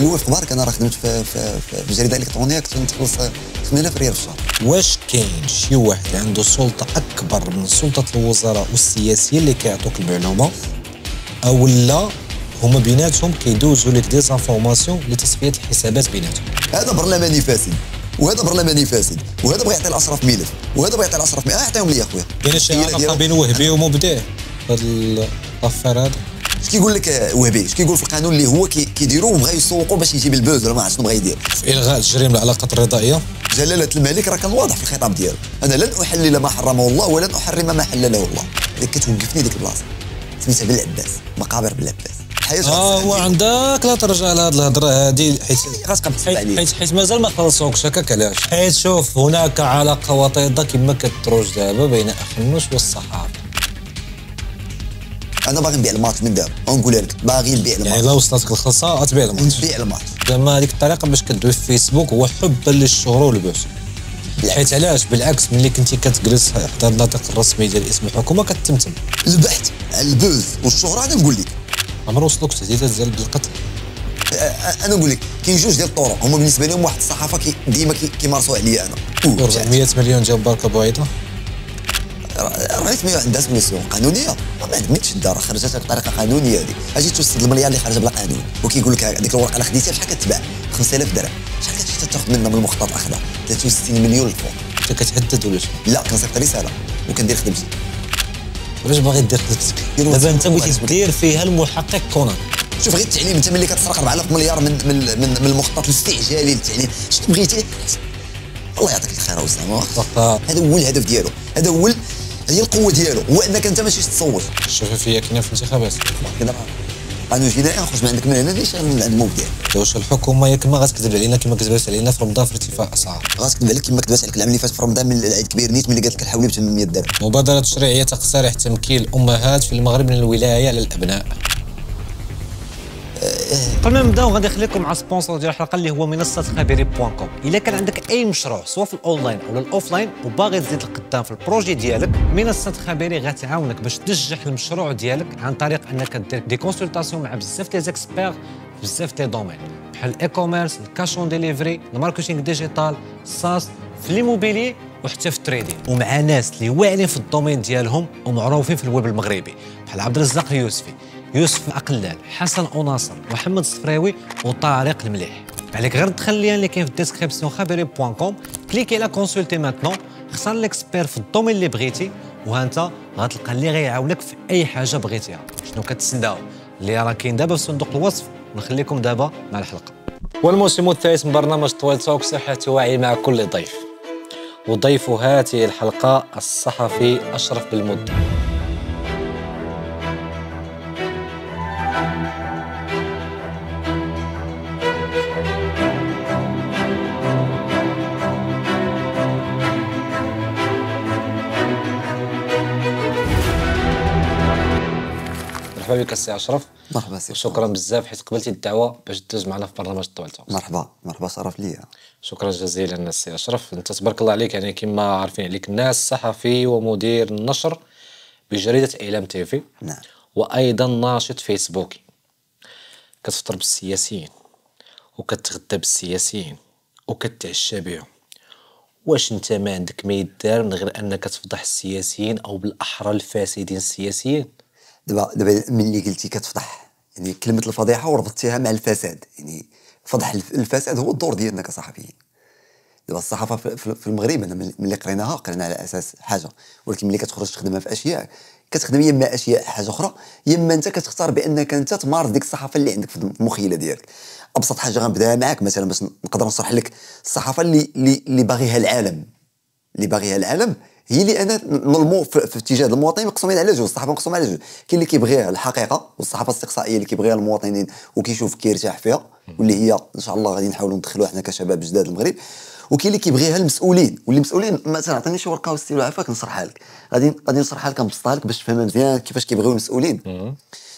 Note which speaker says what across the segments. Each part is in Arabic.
Speaker 1: الاول في اخبارك انا راه خدمت في, في, في جريده الكترونيه كنت نخلص 8000 ريال في الشهر واش كاين شي واحد عنده سلطه اكبر من سلطه الوزراء والسياسيين اللي كيعطوك المعلومه او لا هما بيناتهم كيدوزوا لك ديزانفورماسيون لتصفيه الحسابات بيناتهم هذا برلماني فاسد وهذا برلماني فاسد
Speaker 2: وهذا بغى يعطي العشره في ملف وهذا بغى يعطي العشره في ملف اعطيهم لي اخويا
Speaker 1: كاين شي علاقه بين وهبي ومبدع
Speaker 2: هذا الافير هذا اش كيقول لك وهبي اش كيقول في القانون اللي هو كيديروه وبغى يسوقوا باش يجيب البوز ولا ما عرفت شنو بغى يدير
Speaker 1: الغاء الجريمه العلاقات الرضائيه جلاله الملك
Speaker 2: راه كان واضح في الخطاب ديالو انا لن احلل ما حرمه الله ولن احرم ما حلله الله ديك كتوقفني ديك البلاصه سميتها بالعباس مقابر بالعباس
Speaker 1: الحياه اه هو عندك لا ترجع لهاد الهضره هادي حيت غتبقى حيت حيت مازال ما خلصوكش هكاك علاش حيت شوف هناك علاقه وطيده كما كتروج دابا بين اخنوش والصحافه انا باغي نبيع الماتش من دابا ونقولها لك باغي نبيع الماتش يعني الا وصلتك الخلصه غتبيع الماتش نبيع الماتش زعما هذيك الطريقه باش كدوي في فيسبوك هو حبا للشهره والبعث حيت علاش بالعكس ملي كنتي كتجلس حتى الناطق الرسمي ديال اسم الحكومه كتمتم البحث البوز والشهره انا نقول لك عمر وصلوك تهديدات ديال بالقتل
Speaker 2: انا نقول لك كاين جوج ديال الطرق هما بالنسبه لهم واحد الصحافه ديما كيمارسوا عليا انا 400 مليون جاب بركه بعيده علاش ما عندهاش ميسيون قانونيه ما عندهاش الدار خرجتها بطريقه قانونيه هذيك اجي توصل المليار اللي خارجه بلا قانون وكيقول لك هذيك الورقه اللي خديتها شحال كتباع 5000 درهم شحال كتشتا تاخذ منها من المخطط الاخضر 63 مليون الفوق انت كتهدد ولا شنو لا كنصيفط رساله وكندير خدمتي علاش باغي دير خدمتك دابا انت بغيتي دير فيها المحقق كونان شوف غير التعليم انت ملي كتسرق 4000 مليار من من من, من المخطط الاستعجالي للتعليم شنو بغيتي الله يعطيك الخير اسامه هذا هو الهدف ديالو هذا هو هي القوه ديالو هو انك انت ماشي تصوت
Speaker 1: الشفافيه كاينه في الانتخابات كذا قانون جنائي غنخرج من عندك من هنا ليش من عند مبدع واش الحكومه يا كما غاتكذب علينا كما كذبات علينا في رمضان في ارتفاع أسعار غاتكذب عليك كما كذبات عليك العام اللي فات في رمضان من العيد كبير نيت ملي قالت لك الحولي ب 800 درهم مبادره تشريعيه تقترح تمكين الامهات في المغرب من الولايه على الابناء قبل ما نبداو غادي نخليكم مع سبونسر ديال الحلقه اللي هو منصه خبيري بوان كوم الا كان عندك اي مشروع سواء في الاونلاين ولا الاوفلاين وباغي تزيد القدام في البروجي ديالك منصه خبيري غتعاونك باش تنجح المشروع ديالك عن طريق انك دير دي كونسلطاسيون مع بزاف دي زيكسبير بزاف دي دومين بحال الاي كوميرس الكاش اون ديليفري الماركتينغ ديجيتال الساس في ليموبيلي وحتى في التريدين ومع ناس اللي واعرين في الدومين ديالهم ومعروفين في الويب المغربي بحال عبد الرزاق اليوسفي يوسف الأقلال حسن أوناصر محمد الصفراوي وطارق المليح عليك غير تدخل اللين اللي كاين في الديسكريبسيون خابيري بوان كوم كليكي على كونسولتي ماتنون خسر ليكسبير في الدومين اللي بغيتي وهانت غتلقى اللي غيعاونك في اي حاجه بغيتيها شنو كتسناو اللي راه كاين دابا في صندوق الوصف نخليكم دابا مع الحلقه والموسم الثالث من برنامج طويل توك صحة وعي مع كل ضيف وضيف هذه الحلقة الصحفي أشرف بالمدة بك السي اشرف مرحبا سي شكرا بزاف حيت قبلتي الدعوه باش تدوز معنا في برنامج طوالته مرحبا مرحبا شرف ليا شكرا جزيلا السي اشرف انت تبارك الله عليك يعني كما عارفين عليك الناس صحفي ومدير النشر بجريده اعلام تيفي نعم وايضا ناشط فيسبوكي كتفطر بالسياسيين وكتغدى بالسياسيين وكتعشى بهم واش انت ما عندك ما يدار من غير انك تفضح السياسيين او بالاحرى الفاسدين السياسيين دابا دابا ملي قلتي كتفضح يعني كلمه الفضيحه وربطتيها مع الفساد
Speaker 2: يعني فضح الفساد هو الدور ديالنا كصحفيين دابا الصحافه في المغرب انا ملي قريناها قرينا على اساس حاجه ولكن ملي كتخرج تخدمها في اشياء كتخدم يا اما اشياء حاجه اخرى يا اما انت كتختار بانك انت تمارس ديك الصحافه اللي عندك في المخيله ديالك ابسط حاجه غنبداها معاك مثلا باش نقدر نشرح لك الصحافه اللي اللي باغيها العالم اللي باغيها العالم هي اللي انا نلمو في اتجاه المواطنين مقسومين على جوج الصحافه مقسومه على جوج كاين اللي كيبغيها الحقيقه والصحافه الاستقصائيه اللي كيبغيها المواطنين وكيشوف كيرتاح فيها واللي هي ان شاء الله غادي نحاولوا ندخلوها حنا كشباب جداد المغرب وكاين اللي كيبغيها المسؤولين واللي مسؤولين مثلا عطيني شي ورقه وستيلو عافاك نشرحها لك غادي غادي نشرحها لك نبسطها لك باش تفهمها مزيان كيفاش كيبغيو المسؤولين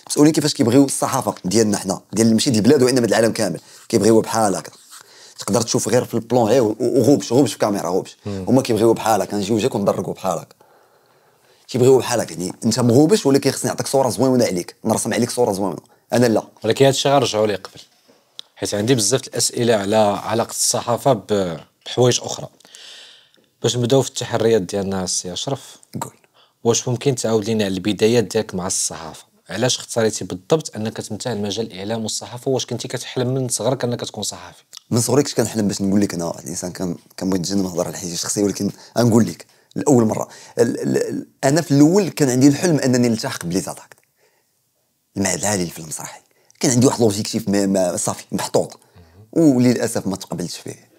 Speaker 2: المسؤولين كيفاش كيبغيو الصحافه ديالنا حنا ديال ماشي ديال البلاد وانما ديال العالم كامل كيبغيوها بحال هكا تقدر تشوف غير في البلون غير وغوبش غوبش في الكاميرا غوبش هما كيبغيو بحالك نجيو جاك ونضرقوا بحالك كيبغيو بحالك يعني انت مغوبش ولكن خصني نعطيك صوره زوينه عليك
Speaker 1: نرسم عليك صوره زوينه انا لا ولكن هذا الشيء غنرجعوا ليه قبل حيت عندي بزاف الاسئله على علاقه الصحافه بحوايج اخرى باش نبداو في التحريات ديالنا السي اشرف قول واش ممكن تعاود لينا على البدايات ديالك مع الصحافه علاش اختاريتي بالضبط انك تمتهل مجال الاعلام والصحافه واش كنتي كتحلم من صغرك انك تكون صحافي
Speaker 2: من صغري كنت كنحلم باش نقول لك انا واحد الانسان كان كنبغي نتجنب نهضر على حياتي الشخصيه ولكن غنقول لك لاول مره الـ الـ الـ انا في الاول كان عندي الحلم انني نلتحق بلي زاتاكت مع العالي في المسرحي كان عندي واحد لوجيكتيف صافي محطوط وللاسف ما تقبلتش فيه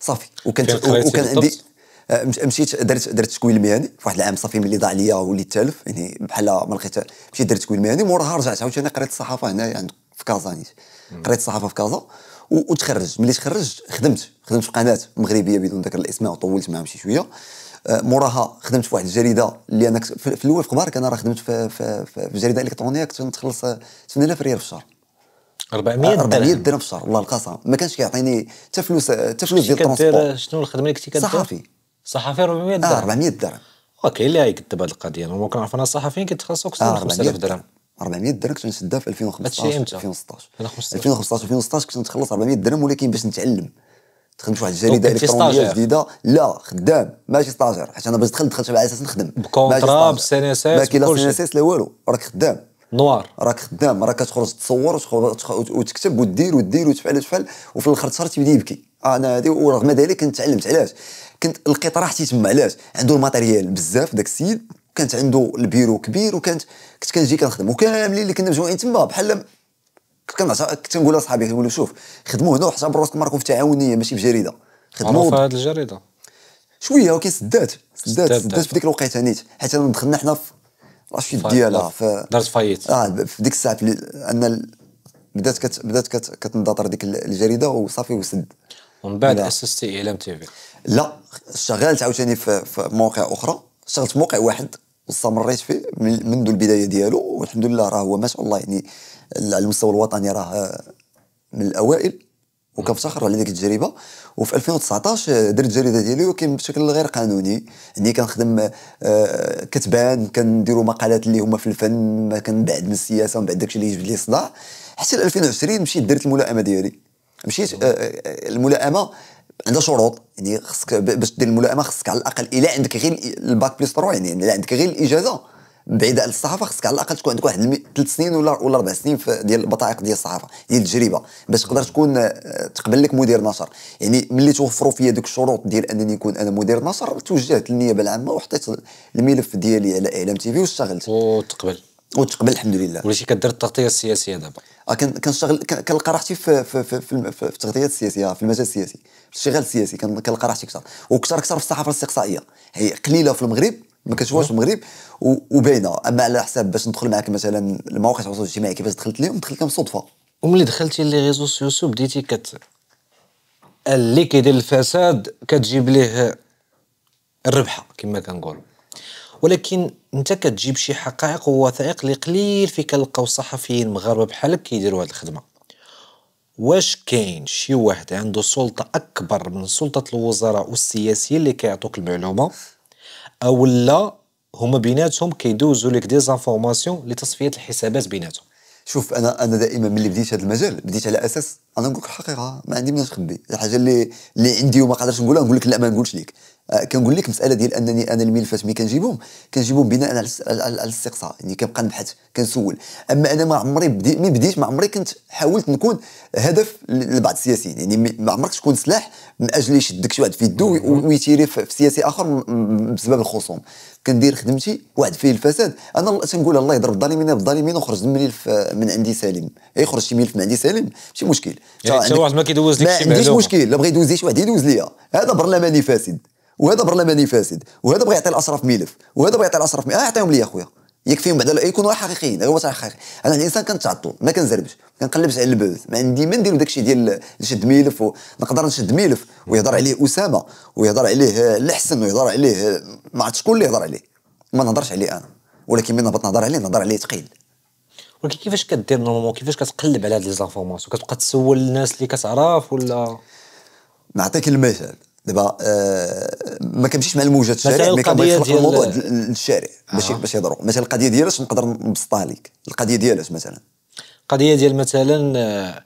Speaker 2: صافي وكان وكان عندي مشيت درت درت مهني في واحد العام صافي ملي ضاع ليا وليت تالف يعني بحال ما لقيت مشيت درت تكوين مهني موراها رجعت عاوتاني قريت الصحافه هنايا يعني في كازا نيت قريت الصحافه في كازا وتخرجت ملي تخرجت خدمت خدمت في قناه مغربيه بدون ذكر الاسماء وطولت معاهم شي شويه أه، موراها خدمت في واحد الجريده اللي انا في الاول في قبارك انا راه خدمت في, في, في, في جريده الكترونيه كنت نتخلص 8000 أه، ريال في الشهر
Speaker 1: 400 درهم 400 درهم في الشهر والله القسم ما
Speaker 2: كانش كيعطيني حتى فلوس أه، حتى فلوس ديال الترونسبور
Speaker 1: شنو الخدمه اللي كنتي كدير؟ صحفي صحفي 400 درهم 400 آه، درهم اوكي اللي يكتب هذه القضيه انا كنعرف انا الصحفيين كيتخلصوا اكثر من 5000 درهم
Speaker 2: 400 درهم كنت نسدها في 2015 2016 2015 2016 كنت نتخلص 400 درهم ولكن باش نتعلم دخلت واحد الجريده الكترونيه جديده لا خدام ماشي ستاجر حيت انا باش دخلت دخلت على اساس نخدم بكونترا بالسي
Speaker 1: ان اس اس ما كاين لا سي ان اس اس
Speaker 2: لا والو راك خدام نوار راك خدام راك كتخرج تصور وتكتب ودير ودير وتفعل وتفعل وفي الاخر تصرت تيبدا يبكي انا هذه ورغم ذلك تعلمت علاش كنت لقيت راحتي تما علاش عنده الماتيريال بزاف داك السيد كانت عنده البيرو كبير وكانت كنت كنجي كنخدم وكاملين اللي كنا مجموعين تما بحال كنت كنت نقول لصحابي كنقول شوف خدموا هنا وحتى براسكم راكم في تعاونيه ماشي في جريده
Speaker 1: خدموا في هذه الجريده
Speaker 2: شويه ولكن سدات سدات سدات في ديك الوقيته نيت حيت دخلنا حنا في راشيد ديالها في دارت فايت اه في ديك الساعه ان بدات كت بدات كت كتنضطر ديك الجريده وصافي وسد
Speaker 1: ومن بعد اسستي اعلام تيفي
Speaker 2: لا اشتغلت عاوتاني في, في مواقع اخرى اشتغلت في موقع واحد واستمريت فيه منذ البدايه ديالو والحمد لله راه هو ما شاء الله يعني على المستوى الوطني راه من الاوائل وكنفتخر على ديك التجربه وفي 2019 درت الجريده ديالي ولكن بشكل غير قانوني يعني كنخدم آه، كتبان كنديروا مقالات اللي هما في الفن ما كنبعد من السياسه ومن بعد داكشي اللي يجبد لي صداع حتى 2020 مشيت درت الملائمه ديالي مشيت آه، آه، الملائمه عندها شروط يعني خصك باش دير الملائمه خصك على الاقل الا عندك غير الباك بلس 3 يعني الا عندك غير الاجازه بعيده على الصحافه خصك على الاقل تكون عندك واحد ثلاث سنين ولا ولا اربع سنين ديال البطائق ديال الصحافه ديال التجربه باش تقدر تكون آه، تقبل لك مدير نشر يعني ملي توفروا فيا دوك الشروط ديال انني نكون انا مدير نشر توجهت للنيابه العامه وحطيت الملف ديالي على اعلام تيفي واشتغلت وتقبل وتقبل الحمد لله وليتي كدير التغطيه السياسيه دابا آه، كنشتغل كنلقى راحتي في في في, في, في التغطيات السياسيه آه، في المجال السياسي في الشغل السياسي كنلقى راحتي اكثر وكثر اكثر في الصحافه الاستقصائيه هي قليله في المغرب ما كتشوفهاش المغرب وباينه اما على حساب باش ندخل معك مثلا المواقع التواصل الاجتماعي كيفاش دخلت لهم دخلت لهم صدفه وملي دخلتي لي ريزو سوسيو
Speaker 1: بديتي كت اللي كيدير الفساد كتجيب ليه الربحه كما كنقولوا ولكن انت كتجيب شي حقائق ووثائق اللي قليل في كنلقاو صحفيين مغاربه بحالك كيديروا هذه الخدمه واش كاين شي واحد عنده سلطه اكبر من سلطه الوزراء والسياسيين اللي كيعطوك المعلومه او لا هما بيناتهم كيدوزوا لك دي زانفورماسيون لتصفيه الحسابات بيناتهم شوف انا انا دائما ملي بديت هذا المجال بديت على اساس
Speaker 2: انا نقول لك الحقيقه ما عندي ما نخبي الحاجه اللي اللي عندي وما قادرش نقولها نقول لك لا ما نقولش لك آه، كنقول لك مساله ديال انني انا الملفات مي كنجيبهم كنجيبهم بناء على الاستقصاء يعني كنبقى نبحث كنسول اما انا ما عمري بدي ملي بديت ما عمري كنت حاولت نكون هدف لبعض السياسيين يعني ما عمرك تكون سلاح من اجل يشدك شي واحد في يده ويتيري في سياسي اخر بسبب الخصوم كندير خدمتي واحد فيه الفساد انا تنقول الله يضرب الظالمين بالظالمين وخرج الملف من عندي سالم يخرج إيه، شي ملف من عندي سالم ماشي مشكل يعني حتى واحد ما
Speaker 1: كيدوز لك شي ما عنديش مشكل
Speaker 2: لا بغى يدوز لي شي واحد يدوز ليا هذا برلماني فاسد وهذا برلماني فاسد وهذا بغى يعطي الاشراف ملف وهذا بغى يعطي الاشراف ملف اه اعطيهم لي اخويا يكفيهم بعدا يكونوا حقيقيين هو حقيقي انا الانسان كنتعطل ما كنزربش ما كنقلبش على البوز ما عندي ما ندير داكشي ديال نشد ملف نقدر نشد ملف ويهضر عليه اسامه ويهضر عليه الحسن ويهضر عليه ما عرفت شكون اللي يهضر عليه ما نهضرش عليه انا ولكن ملي نهضر عليه
Speaker 1: نهضر عليه ثقيل ولكن كيفاش كدير نورمالمون كيفاش كتقلب على هاد لي زانفورماسيون كتبقى تسول الناس اللي كتعرف ولا نعطيك المثال دابا آه ما كنمشيش مع الموجه الشارع مي كنبغي نخلق الموضوع
Speaker 2: للشارع باش آه. باش يهضروا مثلا القضيه اش نقدر نبسطها لك
Speaker 1: القضيه ديالاش مثلا القضيه ديال مثلا آه،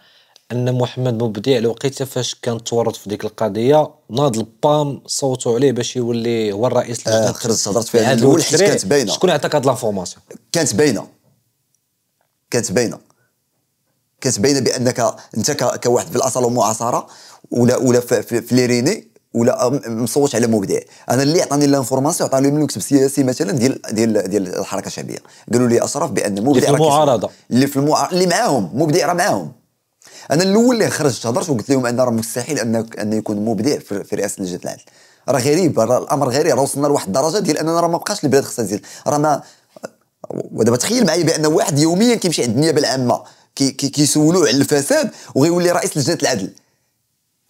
Speaker 1: ان محمد مبدع الوقيته فاش كان تورط في ديك القضيه ناض البام صوتوا عليه باش يولي هو الرئيس آه خرجت هضرت فيها الاول حيت كانت باينه شكون عطاك هاد لافورماسيون كانت
Speaker 2: باينه كانت باينه كانت باينه بانك انت كواحد في الاصل ومعاصره ولا ولا في, في, في ليريني ولا مصوت على مبدع انا اللي عطاني لانفورماسيون عطاني من المكتب السياسي مثلا ديال ديال ديال الحركه الشعبيه قالوا لي اشرف بان مبدع اللي في المعارضه اللي في المعارضه اللي معاهم مبدع راه معاهم انا الاول اللي خرجت هضرت وقلت لهم ان راه مستحيل ان ان يكون مبدع في رئاسه لجنه العدل راه غريب راه الامر غريب راه وصلنا لواحد الدرجه ديال اننا راه ما بقاش البلاد خصها تزيد راه ما ودابا تخيل معايا بان واحد يوميا كيمشي عند النيابه العامه كيسولوه كي كي على الفساد وغيولي رئيس لجنه العدل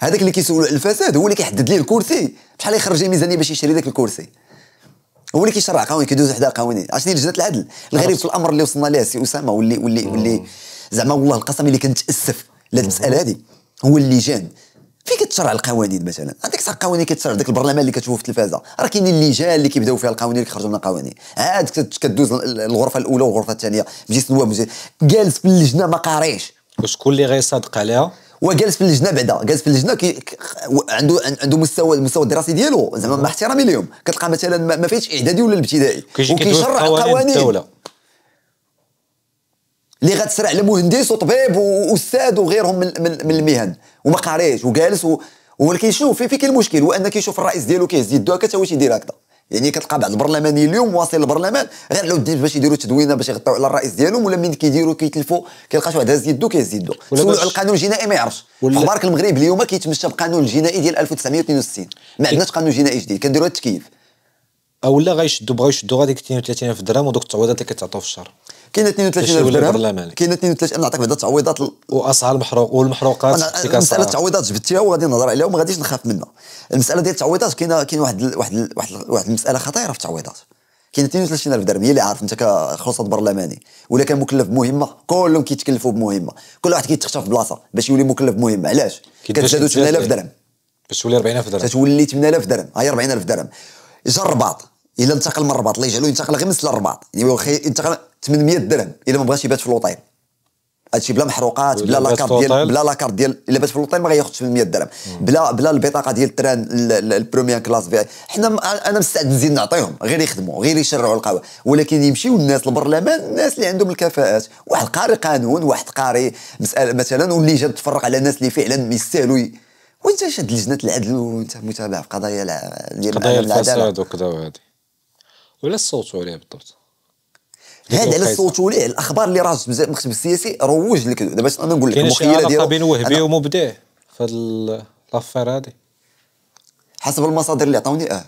Speaker 2: هذاك اللي كيسولو على الفساد هو اللي كيحدد ليه الكرسي بشحال يخرج الميزانيه باش يشري ذاك الكرسي هو اللي كيشرع قوانين كيدوز حدا قوانين عرفتي لجنه العدل الغريب في الامر اللي وصلنا ليه سي اسامه واللي واللي واللي زعما والله القسم اللي كنتاسف لهاد المساله هذه هو اللجان فين كتشرع القوانين مثلا عندك صح القوانين كتشرع داك البرلمان اللي كتشوفه في التلفازه راه كاينين اللجان اللي كيبداو فيها القوانين اللي كيخرجوا من القوانين عاد كدوز الغرفه الاولى والغرفه الثانيه مجلس النواب جالس في اللجنه ما قاريش وشكون اللي غيصادق عليها وجالس في اللجنه بعدا جالس في اللجنه كي عنده عنده مستوى المستوى الدراسي ديالو زعما مع احترامي ليهم كتلقى مثلا ما فيش اعدادي ولا الابتدائي وكيشرع قوانين الدوله اللي غتسرع على مهندس وطبيب واستاذ وغيرهم من, من, من المهن وما قاريش وجالس ولكن شوف في فين المشكل هو ان كيشوف الرئيس ديالو كيهز يدو هكا حتى هو تيدير هكذا يعني كتلقى بعض البرلمانيين اليوم واصل البرلمان غير على ودين باش يديروا تدوينه باش يغطيو على الرئيس ديالهم ولا من كيديروا كيتلفوا كيلقى شي واحد هز يدو كيزيدو سولوا على القانون الجنائي ما يعرفش
Speaker 1: اخبارك المغرب
Speaker 2: اليوم كيتمشى بالقانون الجنائي ديال 1962 ما عندناش إيه. قانون جنائي جديد
Speaker 1: كنديروا التكييف او لا غيشدوا بغاو يشدوا غاديك 32000 درهم ودوك التعويضات اللي كتعطوا في الشهر كاينه 32 درهم كاينه 32 نعطيك بعدا التعويضات واسعار المحروق والمحروقات مساله
Speaker 2: التعويضات جبتيها وغادي نهضر عليها وما غاديش نخاف منها المساله ديال التعويضات كاينه كاين واحد واحد واحد واحد المساله خطيره في التعويضات كاين 32 الف درهم هي اللي عارف انت كخلصة برلماني ولا كان مكلف بمهمه كلهم كيتكلفوا بمهمه كل واحد كيتختار في بلاصه باش يولي مكلف بمهمه علاش كتزادوا 8000 درهم باش تولي 40000 درهم تتولي 8000 درهم هي 40000 درهم جا الرباط الا انتقل من الرباط الله يجعلو ينتقل غير من سلا الرباط ينتقل يعني 800 درهم الا ما بغاش يبات في لوطيل هادشي بلا محروقات بلا لاكارت ديال بلا لاكارت ديال الا بات في لوطيل ما غياخذ 800 درهم بلا بلا البطاقه ديال التران البروميير كلاس في حنا انا مستعد نزيد نعطيهم غير يخدموا غير يشرعوا القهوه ولكن يمشيو الناس البرلمان الناس اللي عندهم الكفاءات واحد قاري قانون واحد قاري مساله مثلا واللي جا تفرق على الناس اللي فعلا يستاهلوا وانت شاد لجنه العدل وانت متابع في قضايا ديال قضايا الفساد
Speaker 1: وكذا وهذه ولا صوتوا عليه بالضبط هذا على
Speaker 2: صوتوا وليه الاخبار اللي راه المكتب السياسي روج لك دابا باش انا نقول لك المخيله ديالو علاقه بين وهبي ومبدع في هاد لافير هادي حسب المصادر اللي عطاوني اه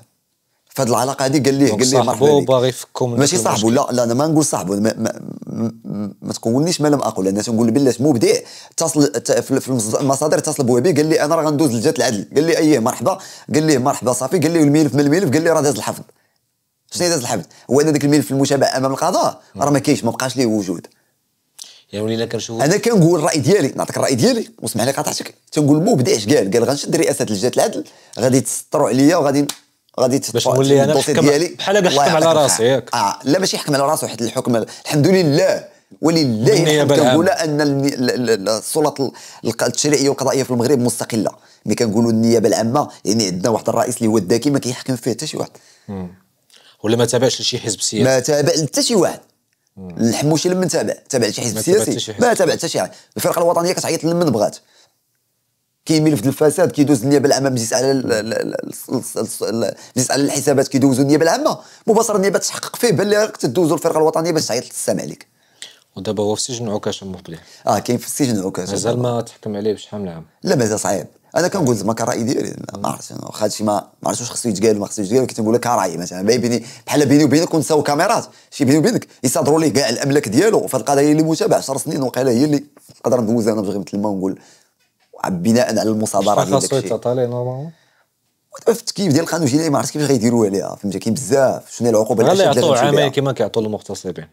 Speaker 2: فهاد العلاقه هادي قال ليه قال ليه صاحبو باغي
Speaker 1: يفكهم ماشي صاحبو لا
Speaker 2: لا انا ما نقول صاحبو ما, ما,
Speaker 1: ما,
Speaker 2: ما تقولنيش ما لم اقول انا تنقول بلات مبدع اتصل في المصادر اتصل بوهبي قال لي انا راه غندوز لجهه العدل قال لي اييه مرحبا قال لي مرحبا صافي قال لي الملف من الملف قال لي راه داز الحفظ شنو هي الحبس هو ان ذاك الملف المتابع امام القضاء راه ما كاينش ما بقاش ليه وجود
Speaker 1: يا ولينا كنشوف
Speaker 2: انا كنقول الراي ديالي نعطيك الراي ديالي وسمح لي قاطعتك تنقول ما بداش قال قال غنشد رئاسه لجنه العدل غادي تسطروا عليا وغادي غادي باش نولي انا بحال هكا حكم على راسي ياك اه لا ماشي يحكم على راسه حيت الحكم الحمد لله ولله كنقول ان السلطه التشريعيه والقضائيه في المغرب مستقله ملي كنقولوا النيابه العامه يعني عندنا واحد الرئيس اللي هو الذكي ما كيحكم فيه حتى شي واحد
Speaker 1: ولا ما تابعش لشي حزب سياسي ما تابع حتى شي واحد الحموشي
Speaker 2: لمن تابع تابع لشي حزب سياسي ما تابع حتى شي واحد الفرقه الوطنيه كتعيط لمن بغات كيميل في الفساد كيدوز النيابه العامه مجلس على مجلس على الحسابات كيدوزوا النيابه العامه مباشره النيابه تحقق فيه بان تدوزوا الفرقه الوطنيه باش تعيط للسلام عليك
Speaker 1: ودابا هو في سجن عكاش المفضل اه كاين في السجن عكاش مازال ما تحكم عليه بشحال من عام
Speaker 2: لا مازال صعيب انا كنقول زعما كرايي ديالي ما عرفتش انا واخا هادشي ما ما عرفتش واش خصو يتقال ما خصوش يتقال كنقول لك رأيي مثلا بيني بحال بيني وبينك ونساو كاميرات شي بيني وبينك يصادروا لي كاع الاملاك ديالو في القضايا اللي متابعه 10 سنين وقيلا هي اللي نقدر ندوز انا بغيت مثل ونقول بناء على المصادره ديالك شي خاصو
Speaker 1: يتعطى نورمالمون
Speaker 2: في التكييف ديال القانون الجنائي ما عرفتش كيفاش غيديروا عليها فهمتي كاين بزاف شنو هي العقوبه اللي يعطوا عامين
Speaker 1: كما كيعطوا المغتصبين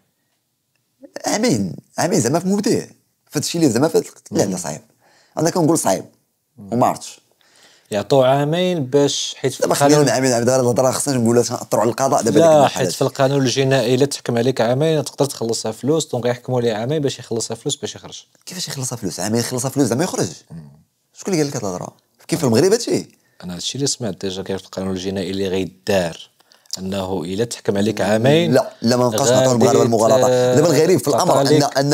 Speaker 2: عامين عامين زعما في مبدئ فهادشي اللي زعما لا لا صعيب انا كنقول صعيب وما عرفتش يعطوا عامين باش حيت دابا خلينا عامين عبد الله الهضره خصنا نقولوا تنأثروا على القضاء دابا لا حيت في
Speaker 1: القانون الجنائي الا تحكم عليك عامين تقدر تخلصها فلوس دونك يحكموا عليه عامين باش يخلصها فلوس باش يخرج كيفاش يخلصها فلوس عامين يخلصها فلوس زعما يخرج شكون اللي قال لك هاد الهضره كيف في المغرب هادشي انا هادشي اللي سمعت ديجا كاين في القانون الجنائي اللي غيدار انه الا تحكم عليك عامين لا لا ما نبقاش نعطيو المغاربه المغالطه دابا الغريب في الامر ان ان ان,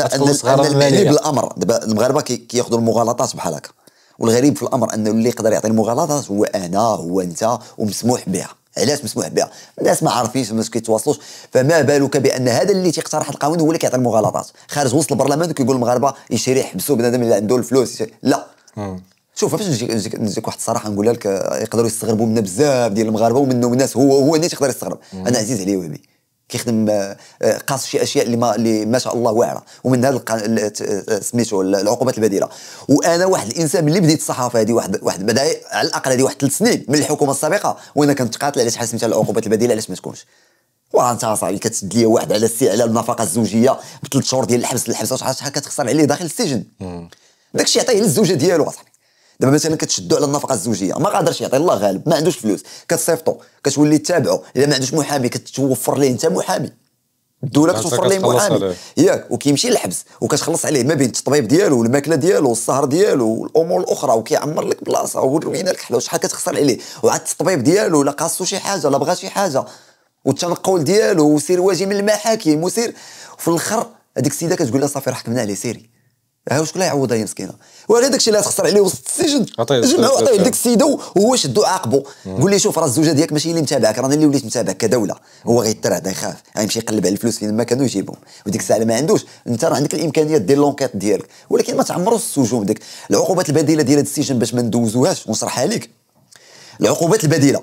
Speaker 1: أن بالامر
Speaker 2: دابا المغاربه كياخذوا المغالطات بحال هكا والغريب في الامر انه اللي يقدر يعطي المغالطات هو انا هو انت ومسموح بها علاش مسموح بها الناس ما عارفينش الناس كيتواصلوش فما بالك بان هذا اللي تيقترح القانون هو اللي كيعطي المغالطات خارج وسط البرلمان كيقول المغاربه يشري يحبسوا بنادم اللي عنده الفلوس لا اه. شوف باش نجيك نجيك نجيك واحد الصراحه نقولها لك يقدروا يستغربوا منا بزاف ديال المغاربه ومنهم الناس هو هو اللي تيقدر يستغرب اه. انا عزيز عليه وهبي كيخدم آه، آه، قاص شي اشياء اللي ما اللي ما شاء الله واعره ومن هذا سميتو العقوبات البديله وانا واحد الانسان ملي بديت الصحافه هذه واحد واحد بدا على الاقل هذه واحد ثلاث سنين من الحكومه السابقه وانا كنتقاتل على شحال سميتها العقوبات البديله علاش ما تكونش وانت صاحبي كتسد ليا واحد على السي على النفقه الزوجيه بثلاث شهور ديال الحبس الحبس شحال كتخسر عليه داخل السجن داكشي عطيه للزوجه ديالو اصاحبي دابا مثلا كتشدو على النفقه الزوجيه ما قادرش يعطي الله غالب ما عندوش فلوس كتصيفطو كتولي تتابعو الا ما عندوش محامي كتوفر ليه انت محامي الدوله يعني كتوفر ليه محامي ياك وكيمشي للحبس وكتخلص عليه ما بين التطبيب ديالو والماكله ديالو والسهر ديالو والامور الاخرى وكيعمر لك بلاصه وينا لك حلا وشحال كتخسر عليه وعاد التطبيب ديالو لا قاصو شي حاجه لا بغا شي حاجه والتنقل ديالو وسير واجي من المحاكم وسير في الاخر هذيك السيده كتقول لها صافي راه حكمنا عليه سيري ها شكون اللي يعوضها هي مسكينه وغير داكشي اللي تخسر عليه وسط السجن جمعوا عطيه ديك السيده وهو شد عاقبه قول لي شوف راه الزوجه ديالك ماشي اللي متابعك راني اللي وليت متابعك كدوله هو غيترعد غيخاف غيمشي يعني يقلب على الفلوس فين ما كانوا يجيبهم وديك الساعه ما عندوش انت راه عندك الامكانيات دير لونكيت ديالك ولكن ما تعمروش السجون ديك العقوبات البديله ديال هذا السجن باش ما ندوزوهاش ونشرحها لك العقوبات البديله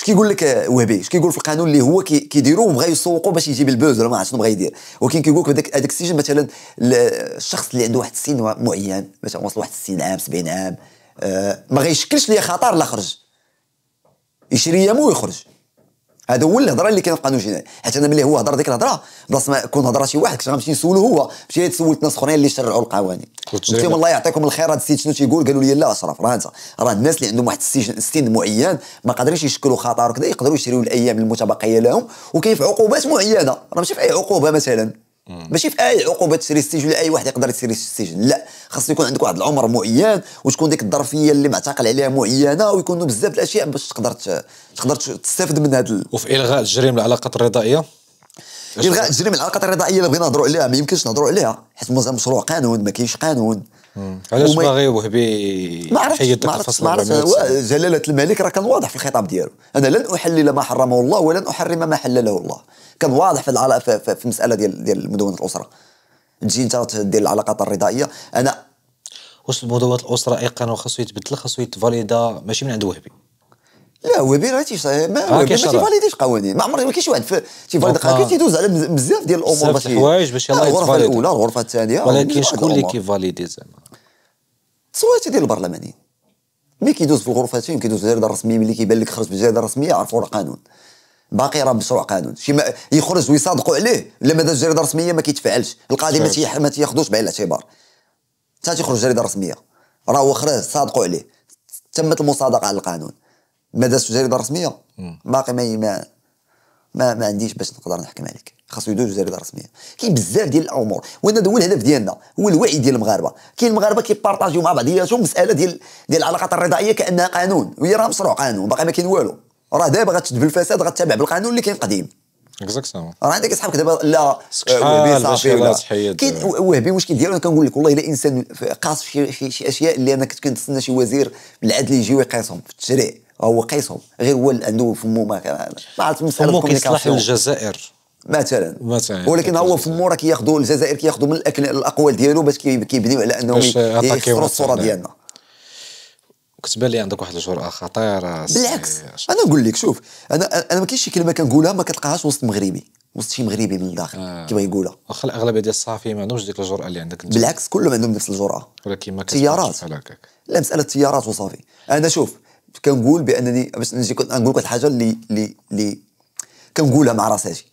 Speaker 2: اش كيقول لك وهبي اش كيقول في القانون اللي هو كيديروه وبغى يسوقوا باش يجيب البوز ولا ما عرفت شنو بغى يدير ولكن كيقول لك هذاك هذاك السجن مثلا الشخص اللي عنده واحد السن معين مثلا وصل واحد 60 عام 70 عام آه ما غيشكلش ليا خطر لا خرج يشري يمو ويخرج هذا هو الهضره اللي كاين في القانون الجنائي حيت انا ملي هو هضر ديك الهضره بلاص ما كون هضره شي واحد كنت غنمشي نسولو هو مشي تسولت ناس اخرين اللي شرعوا القوانين قلت لهم الله يعطيكم الخير هذا السيد شنو تيقول قالوا لي لا اشرف راه انت راه الناس اللي عندهم واحد السجن السن معين ما قادرينش يشكلوا خطر وكذا يقدروا يشريوا الايام المتبقيه لهم وكاين في عقوبات معينه راه ماشي في اي عقوبه مثلا ماشي في اي عقوبه تشري السجن ولا اي واحد يقدر يشري السجن لا خاص يكون عندك واحد العمر معين وتكون ديك الظرفيه اللي معتقل عليها معينه ويكونوا بزاف الاشياء باش تقدر تقدر تستافد من هذا ال... وفي
Speaker 1: الغاء الجريم العلاقات الرضائيه الغاء
Speaker 2: الجريم العلاقات الرضائيه اللي بغينا نهضروا عليها ما يمكنش نهضروا عليها حيت مازال مشروع قانون ما كاينش قانون علاش باغي وهبي ما عرفتش ما عرفتش جلاله الملك راه كان واضح في الخطاب ديالو انا لن احلل ما حرمه الله ولن احرم ما حلله الله كان واضح في العلاقه في, في, في المساله ديال ديال مدونه الاسره تجي انت دير العلاقات الرضائيه
Speaker 1: انا واش مدونه الاسره اي قانون خاصو يتبدل خاصو يتفاليدا ماشي من عند وهبي لا وهبي راه تيش ما آه، وهبي ما تيفاليديش قوانين ما
Speaker 2: عمري ما كاينش واحد تيفاليد قوانين تيدوز على بزاف ديال الامور بزاف الحوايج باش يلاه الغرفه الاولى الغرفه الثانيه ولكن شكون اللي
Speaker 1: كيفاليدي زعما
Speaker 2: صوات ديال البرلمانيين ملي كيدوز في غرفاتهم كيدوز الجريده الرسميه ملي كيبان لك خرج بالجريده الرسميه عرفوا القانون قانون باقي راه مشروع قانون شي ما يخرج ويصادقوا عليه لما داز الجريده الرسميه ما كيتفعلش القاضي ما ما تياخذوش بعين الاعتبار حتى تيخرج جريده رسميه راه هو خرج صادقوا عليه تمت المصادقه على القانون ما دازش جريده رسميه باقي ما ما, ما عنديش باش نقدر نحكم عليك خاصو يدوز وزاره رسميه كاين بزاف ديال الامور وانا هو الهدف ديالنا هو الوعي ديال المغاربه كاين المغاربه كيبارطاجيو مع بعضياتهم مساله ديال ديال العلاقات الرضائيه كانها قانون وهي راه مشروع قانون باقي ما كاين والو راه دابا غتشد بالفساد غتتابع بالقانون اللي كاين قديم اكزاكتومون راه عندك اصحابك دابا لا آه، وهبي صافي ولا كاين وهبي المشكل ديالو انا كنقول لك والله الا انسان قاص في شي, شي اشياء اللي انا كنت كنتسنى شي وزير بالعدل يجي ويقيسهم في التشريع هو قيسهم غير هو عنده فمو ما عرفت مساله كيصلح
Speaker 1: الجزائر مثلا مثلا ولكن هو
Speaker 2: في مورا كياخذوا الجزائر كياخذوا من الاقوال ديالو باش كيبنيو على انهم يخسروا الصوره ديالنا
Speaker 1: كتبان لي عندك واحد الجرأه خطيره بالعكس انا نقول لك شوف
Speaker 2: انا انا ما كاينش شي كلمه كنقولها ما كتلقاهاش وسط مغربي وسط شي مغربي من الداخل آه. كما يقولها
Speaker 1: واخا الاغلبيه ديال الصحفيين ما عندهمش ديك الجرأه اللي عندك انت بالعكس كلهم
Speaker 2: عندهم نفس الجرأه ولكن ما سيارات لا مساله تيارات وصافي انا شوف كنقول بانني باش نجي نقول لك واحد الحاجه اللي اللي اللي كنقولها مع راساتي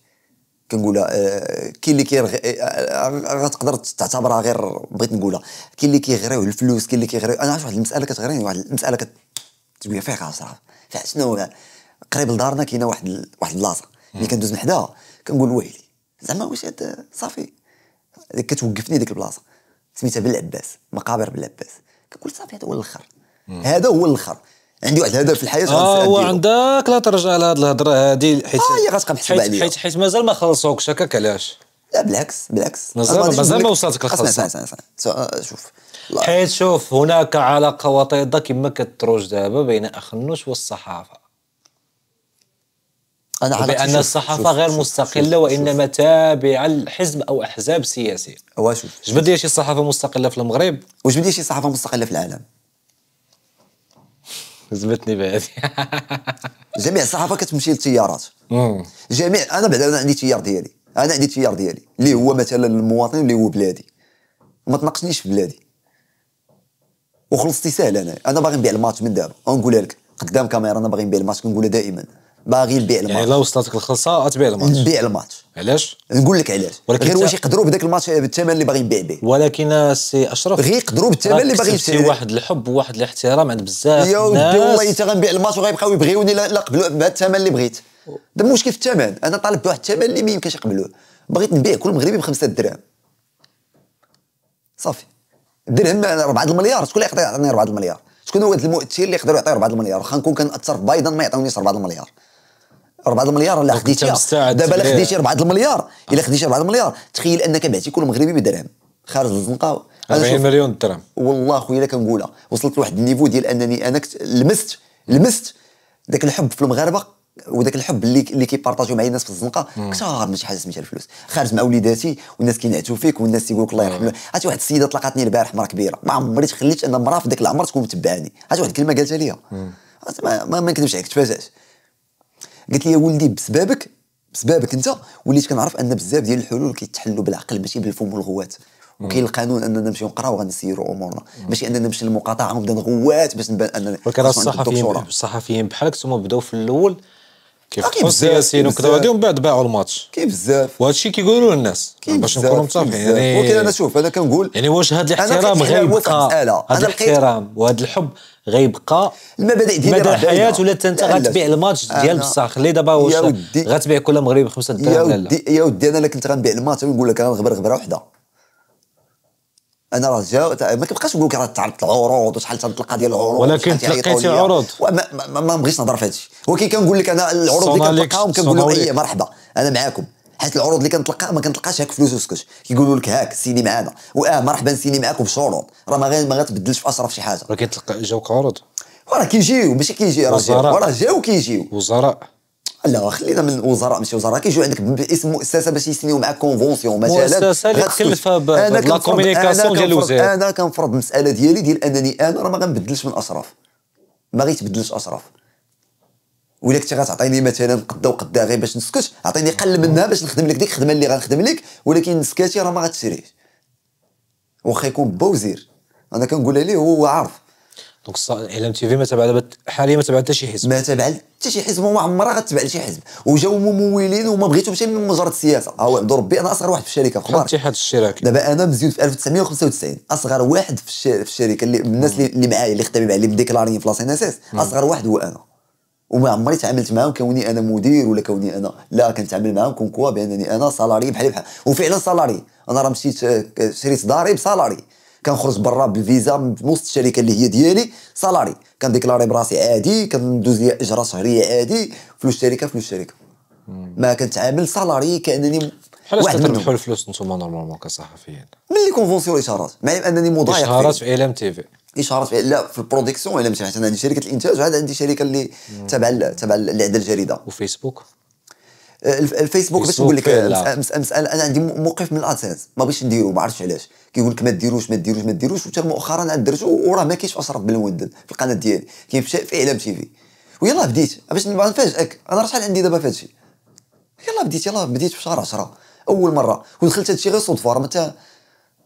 Speaker 2: كنقولها آه، كاين اللي كيرغي آه، آه، غتقدر تعتبرها غير بغيت نقولها كاين اللي كيغريو الفلوس كاين اللي كيغريو انا عرفت واحد المساله كتغريني واحد المساله كتقول فيها صراحه فيها شنو قريب لدارنا كاينه واحد واحد البلاصه اللي كندوز من حداها كنقول ويلي زعما واش هاد صافي كتوقفني ديك البلاصه سميتها بالعباس مقابر بالعباس كنقول صافي هذا هو الاخر هذا هو الاخر عندي واحد الهدف في الحياه اه هو
Speaker 1: عندك لا ترجع لهاد الهضره هذه حيت اه هي غتبقى محسوبه عليا حيت حيت مازال ما خلصوكش هكاك علاش لا بالعكس بالعكس مازال مازال ما وصلتك الخلص اسمع اسمع اسمع آه، شوف حيت شوف هناك علاقه وطيده كما كتروج دابا بين اخنوش والصحافه انا بان الصحافه شوف غير شوف مستقله شوف وانما تابعه لحزب او احزاب سياسيه واش جبد لي شي صحافه مستقله في المغرب وجبد لي شي صحافه مستقله في العالم زبتني بعد جميع الصحافه كتمشي
Speaker 2: للتيارات جميع انا بعدا انا عندي التيار ديالي انا عندي التيار ديالي اللي هو مثلا المواطن اللي هو بلادي ما تناقشنيش في بلادي وخلصتي سهل انا انا باغي نبيع الماتش من دابا ونقولها لك قدام كاميرا انا باغي نبيع الماتش كنقولها دائما
Speaker 1: باغي البيع الماتش يعني لو وصلتك الخلصه تبيع الماتش نبيع الماتش علاش نقول لك علاش ولكن غير واش يقدروا
Speaker 2: بداك الماتش بالثمن اللي باغي نبيع به ولكن سي اشرف غير يقدروا بالثمن اللي باغي نبيع واحد
Speaker 1: الحب وواحد الاحترام عند بزاف يا ودي والله
Speaker 2: انت غنبيع الماتش وغيبقاو يبغيوني لا قبلوا بهذا الثمن اللي بغيت ده المشكل في الثمن انا طالب بواحد الثمن اللي ما يمكنش يقبلوه بغيت نبيع كل مغربي بخمسه دراهم صافي درهم 4 المليار شكون اللي يقدر يعطيني 4 المليار شكون هو المؤثر اللي يقدر يعطي 4 المليار واخا نكون كنأثر بايدن ما يعطيونيش 4 المليار 4 المليار الا خديتيها دابا الا خديتي 4 إيه. المليار الا خديتي 4 المليار تخيل انك بعتي كل مغربي بدرهم خارج الزنقه 40
Speaker 1: مليون درهم
Speaker 2: والله خويا الا كنقولها وصلت لواحد النيفو ديال انني انا لمست لمست ذاك الحب في المغاربه وذاك الحب اللي اللي كيبارطاجيو معايا الناس في الزنقه كثار من شي حاجه سميتها الفلوس خارج مع وليداتي والناس كينعتوا فيك والناس تيقول لك الله يرحمها عرفتي واحد السيده طلقاتني البارح مره كبيره ما عمري تخليت ان مراه في ذاك العمر تكون متبعاني عرفتي واحد الكلمه قالتها ليا ما, ما, ما نكذبش عليك تفاجات قالت لي ولدي بسببك بسببك انت وليت كنعرف ان بزاف ديال الحلول كيتحلوا بالعقل ماشي بالفم والغوات وكاين القانون اننا نمشيو نقراو وغنسيروا امورنا ماشي اننا نمشي للمقاطعه
Speaker 1: ونبدا نغوات باش نبان اننا ولكن الصحفيين الصحفيين بحالك ثم بداو في الاول كيف السياسيين آه، وكذا وهذه ومن بعد باعوا الماتش كيف بزاف وهذا الشيء كيقولوا الناس باش نكونوا متفقين يعني ولكن انا شوف انا كنقول يعني واش هذا الاحترام غير يبقى هذا الاحترام وهذا الحب غيبقى المبادئ ديال مدى الحياه ولا انت غتبيع الماتش ديال بصاخ اللي دابا واش غتبيع كل مغربي بخمسه درهم يا لا
Speaker 2: يا ودي انا كنت غنبيع الماتش ونقول لك غنغبر غبره وحده انا راه جا ما كنبقاش نقول لك راه تعرضت العروض وشحال تعرضت القضيه ديال العروض ولكن تلقيتي عروض ما, بغيتش نهضر في هادشي ولكن كنقول لك انا العروض اللي كنلقاهم كنقول لهم اي مرحبا انا معاكم حيت العروض اللي كنطلقها ما كنطلقاش هاك فلوس وسكت كيقولوا لك هاك سيني معانا واه مرحبا سيني معاك وبشروط راه ما ما غتبدلش في اشرف شي حاجه راه كيطلق جاوك عروض راه كيجيو ماشي كيجي راه راه جاو كيجيو وزراء لا خلينا من وزراء ماشي وزراء كيجيو عندك باسم مؤسسه باش يسنيو معاك كونفونسيون مثلا مؤسسه اللي تكلفها بلا كومينيكاسيون ديال الوزير انا كنفرض المساله ديالي ديال انني انا راه ما غنبدلش من اشرف ما غيتبدلش اشرف ولا كنتي غتعطيني مثلا قدا وقدا غير باش نسكت عطيني قل منها باش نخدم لك ديك الخدمه اللي غنخدم لك ولكن نسكاتي راه ما غاتشريش واخا يكون با وزير انا كنقولها ليه هو عارف دونك الاعلام تي في ما تبع حاليا ما تبع حتى شي حزب ما تبع حتى شي حزب وما عمرها غتبع لشي حزب وجاو ممولين وما بغيتهمش من مجرد السياسه ها هو عبد ربي انا اصغر واحد في الشركه في الاتحاد الشراكي دابا انا مزيود في 1995 اصغر واحد في, الشركه اللي الناس اللي معايا اللي خدامين معايا اللي مديكلارين في لاسين اس اصغر واحد هو انا وما عمري تعاملت معاهم كوني انا مدير ولا كوني انا لا كنتعامل معاهم كونكوا بانني انا سالاري بحال بحال وفعلا سالاري انا راه مشيت آه، شريت داري بسالاري كنخرج برا بالفيزا من وسط الشركه اللي هي ديالي سالاري كنديكلاري براسي عادي كندوز ليا اجره شهريه عادي فلوس الشركه فلوس الشركه ما كنتعامل سالاري كانني واحد منهم
Speaker 1: الفلوس نتوما نورمالمون كصحفيين
Speaker 2: من لي كونفونسيون الاشارات مع انني
Speaker 1: مضايق في اعلام تي في اشاره في
Speaker 2: لا في البرودكسيون الا مشيت انا عندي شركه الانتاج وعاد عندي شركه اللي تابعه تابعه اللي الجريده وفيسبوك أه، الفيسبوك باش نقول لك مساله انا عندي موقف من الادسنس ما بغيتش نديرو ما عرفتش علاش كيقول لك ما ديروش ما ديروش ما ديروش وحتى مؤخرا عاد درتو وراه ما كاينش اشرف بن في القناه ديالي كاين في اعلام تي في ويلا بديت باش نفاجئك انا راه شحال عندي دابا في هادشي يلا بديت يلا بديت في شهر 10 اول مره ودخلت هادشي غير صدفه راه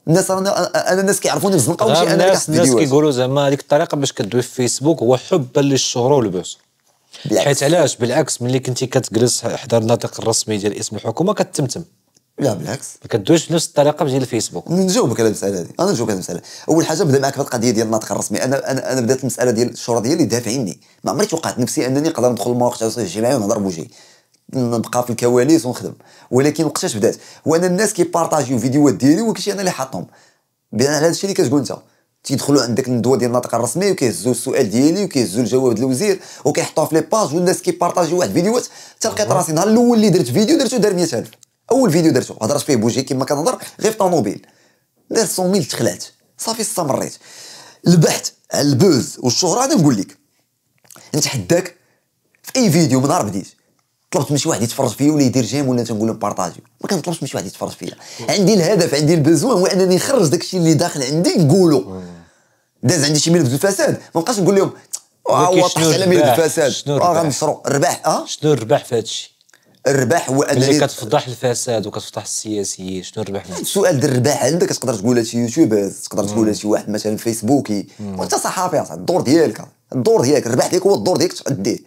Speaker 2: الناس انا الناس كيعرفوني في الزنقه وماشي انا الناس الناس كيقولوا
Speaker 1: زعما هذيك الطريقه باش كدوي في فيسبوك هو حبا للشهره والبؤس حيت علاش بالعكس ملي كنتي كتجلس حدا الناطق الرسمي ديال اسم الحكومه كتمتم لا بالعكس ما كدويش بنفس الطريقه ديال الفيسبوك نجاوبك على المساله هذه انا نجاوبك على المساله اول حاجه بدا معك في القضيه ديال الناطق الرسمي انا
Speaker 2: انا, أنا بدات المساله ديال الشهره ديالي دافعيني ما عمري توقعت نفسي انني نقدر ندخل المواقع التواصل الاجتماعي ونهضر بوجهي نبقى في الكواليس ونخدم ولكن وقتاش بدات وانا الناس كيبارطاجيو فيديوهات ديالي وكلشي انا اللي حاطهم بناء على هادشي اللي كتقول انت تيدخلوا عندك الندوه ديال الناطق الرسمي وكيهزوا السؤال ديالي وكيهزوا الجواب ديال الوزير وكيحطوه في لي باج والناس كيبارطاجيو واحد الفيديوهات تلقيت راسي النهار الاول اللي درت فيديو درتو دار 100000 اول فيديو درتو هضرت فيه بوجهي كما كنهضر غير في طوموبيل دار 100000 تخلعت صافي استمريت البحث على البوز والشهره انا نقول لك نتحداك في اي فيديو من نهار بديت طلبت ماشي واحد يتفرج فيا ولا يدير جيم ولا تنقول لهم بارطاجيو ما كنطلبش ماشي واحد يتفرج فيا عندي الهدف عندي البزوان هو انني نخرج داكشي اللي داخل عندي نقولو داز عندي شي ملف الفساد ما نبقاش نقول لهم هو طحت على ملف الفساد راه غنصرو الرباح اه شنو الرباح في هذا الشيء الرباح هو انني
Speaker 1: كتفضح الفساد وكتفضح السياسيين شنو الرباح هذا
Speaker 2: السؤال ديال الرباح عندك تقدر تقولها شي يوتيوب تقدر لها شي واحد مثلا فيسبوكي وانت صحافي الدور ديالك الدور ديالك الرباح ديالك هو الدور ديالك تأديه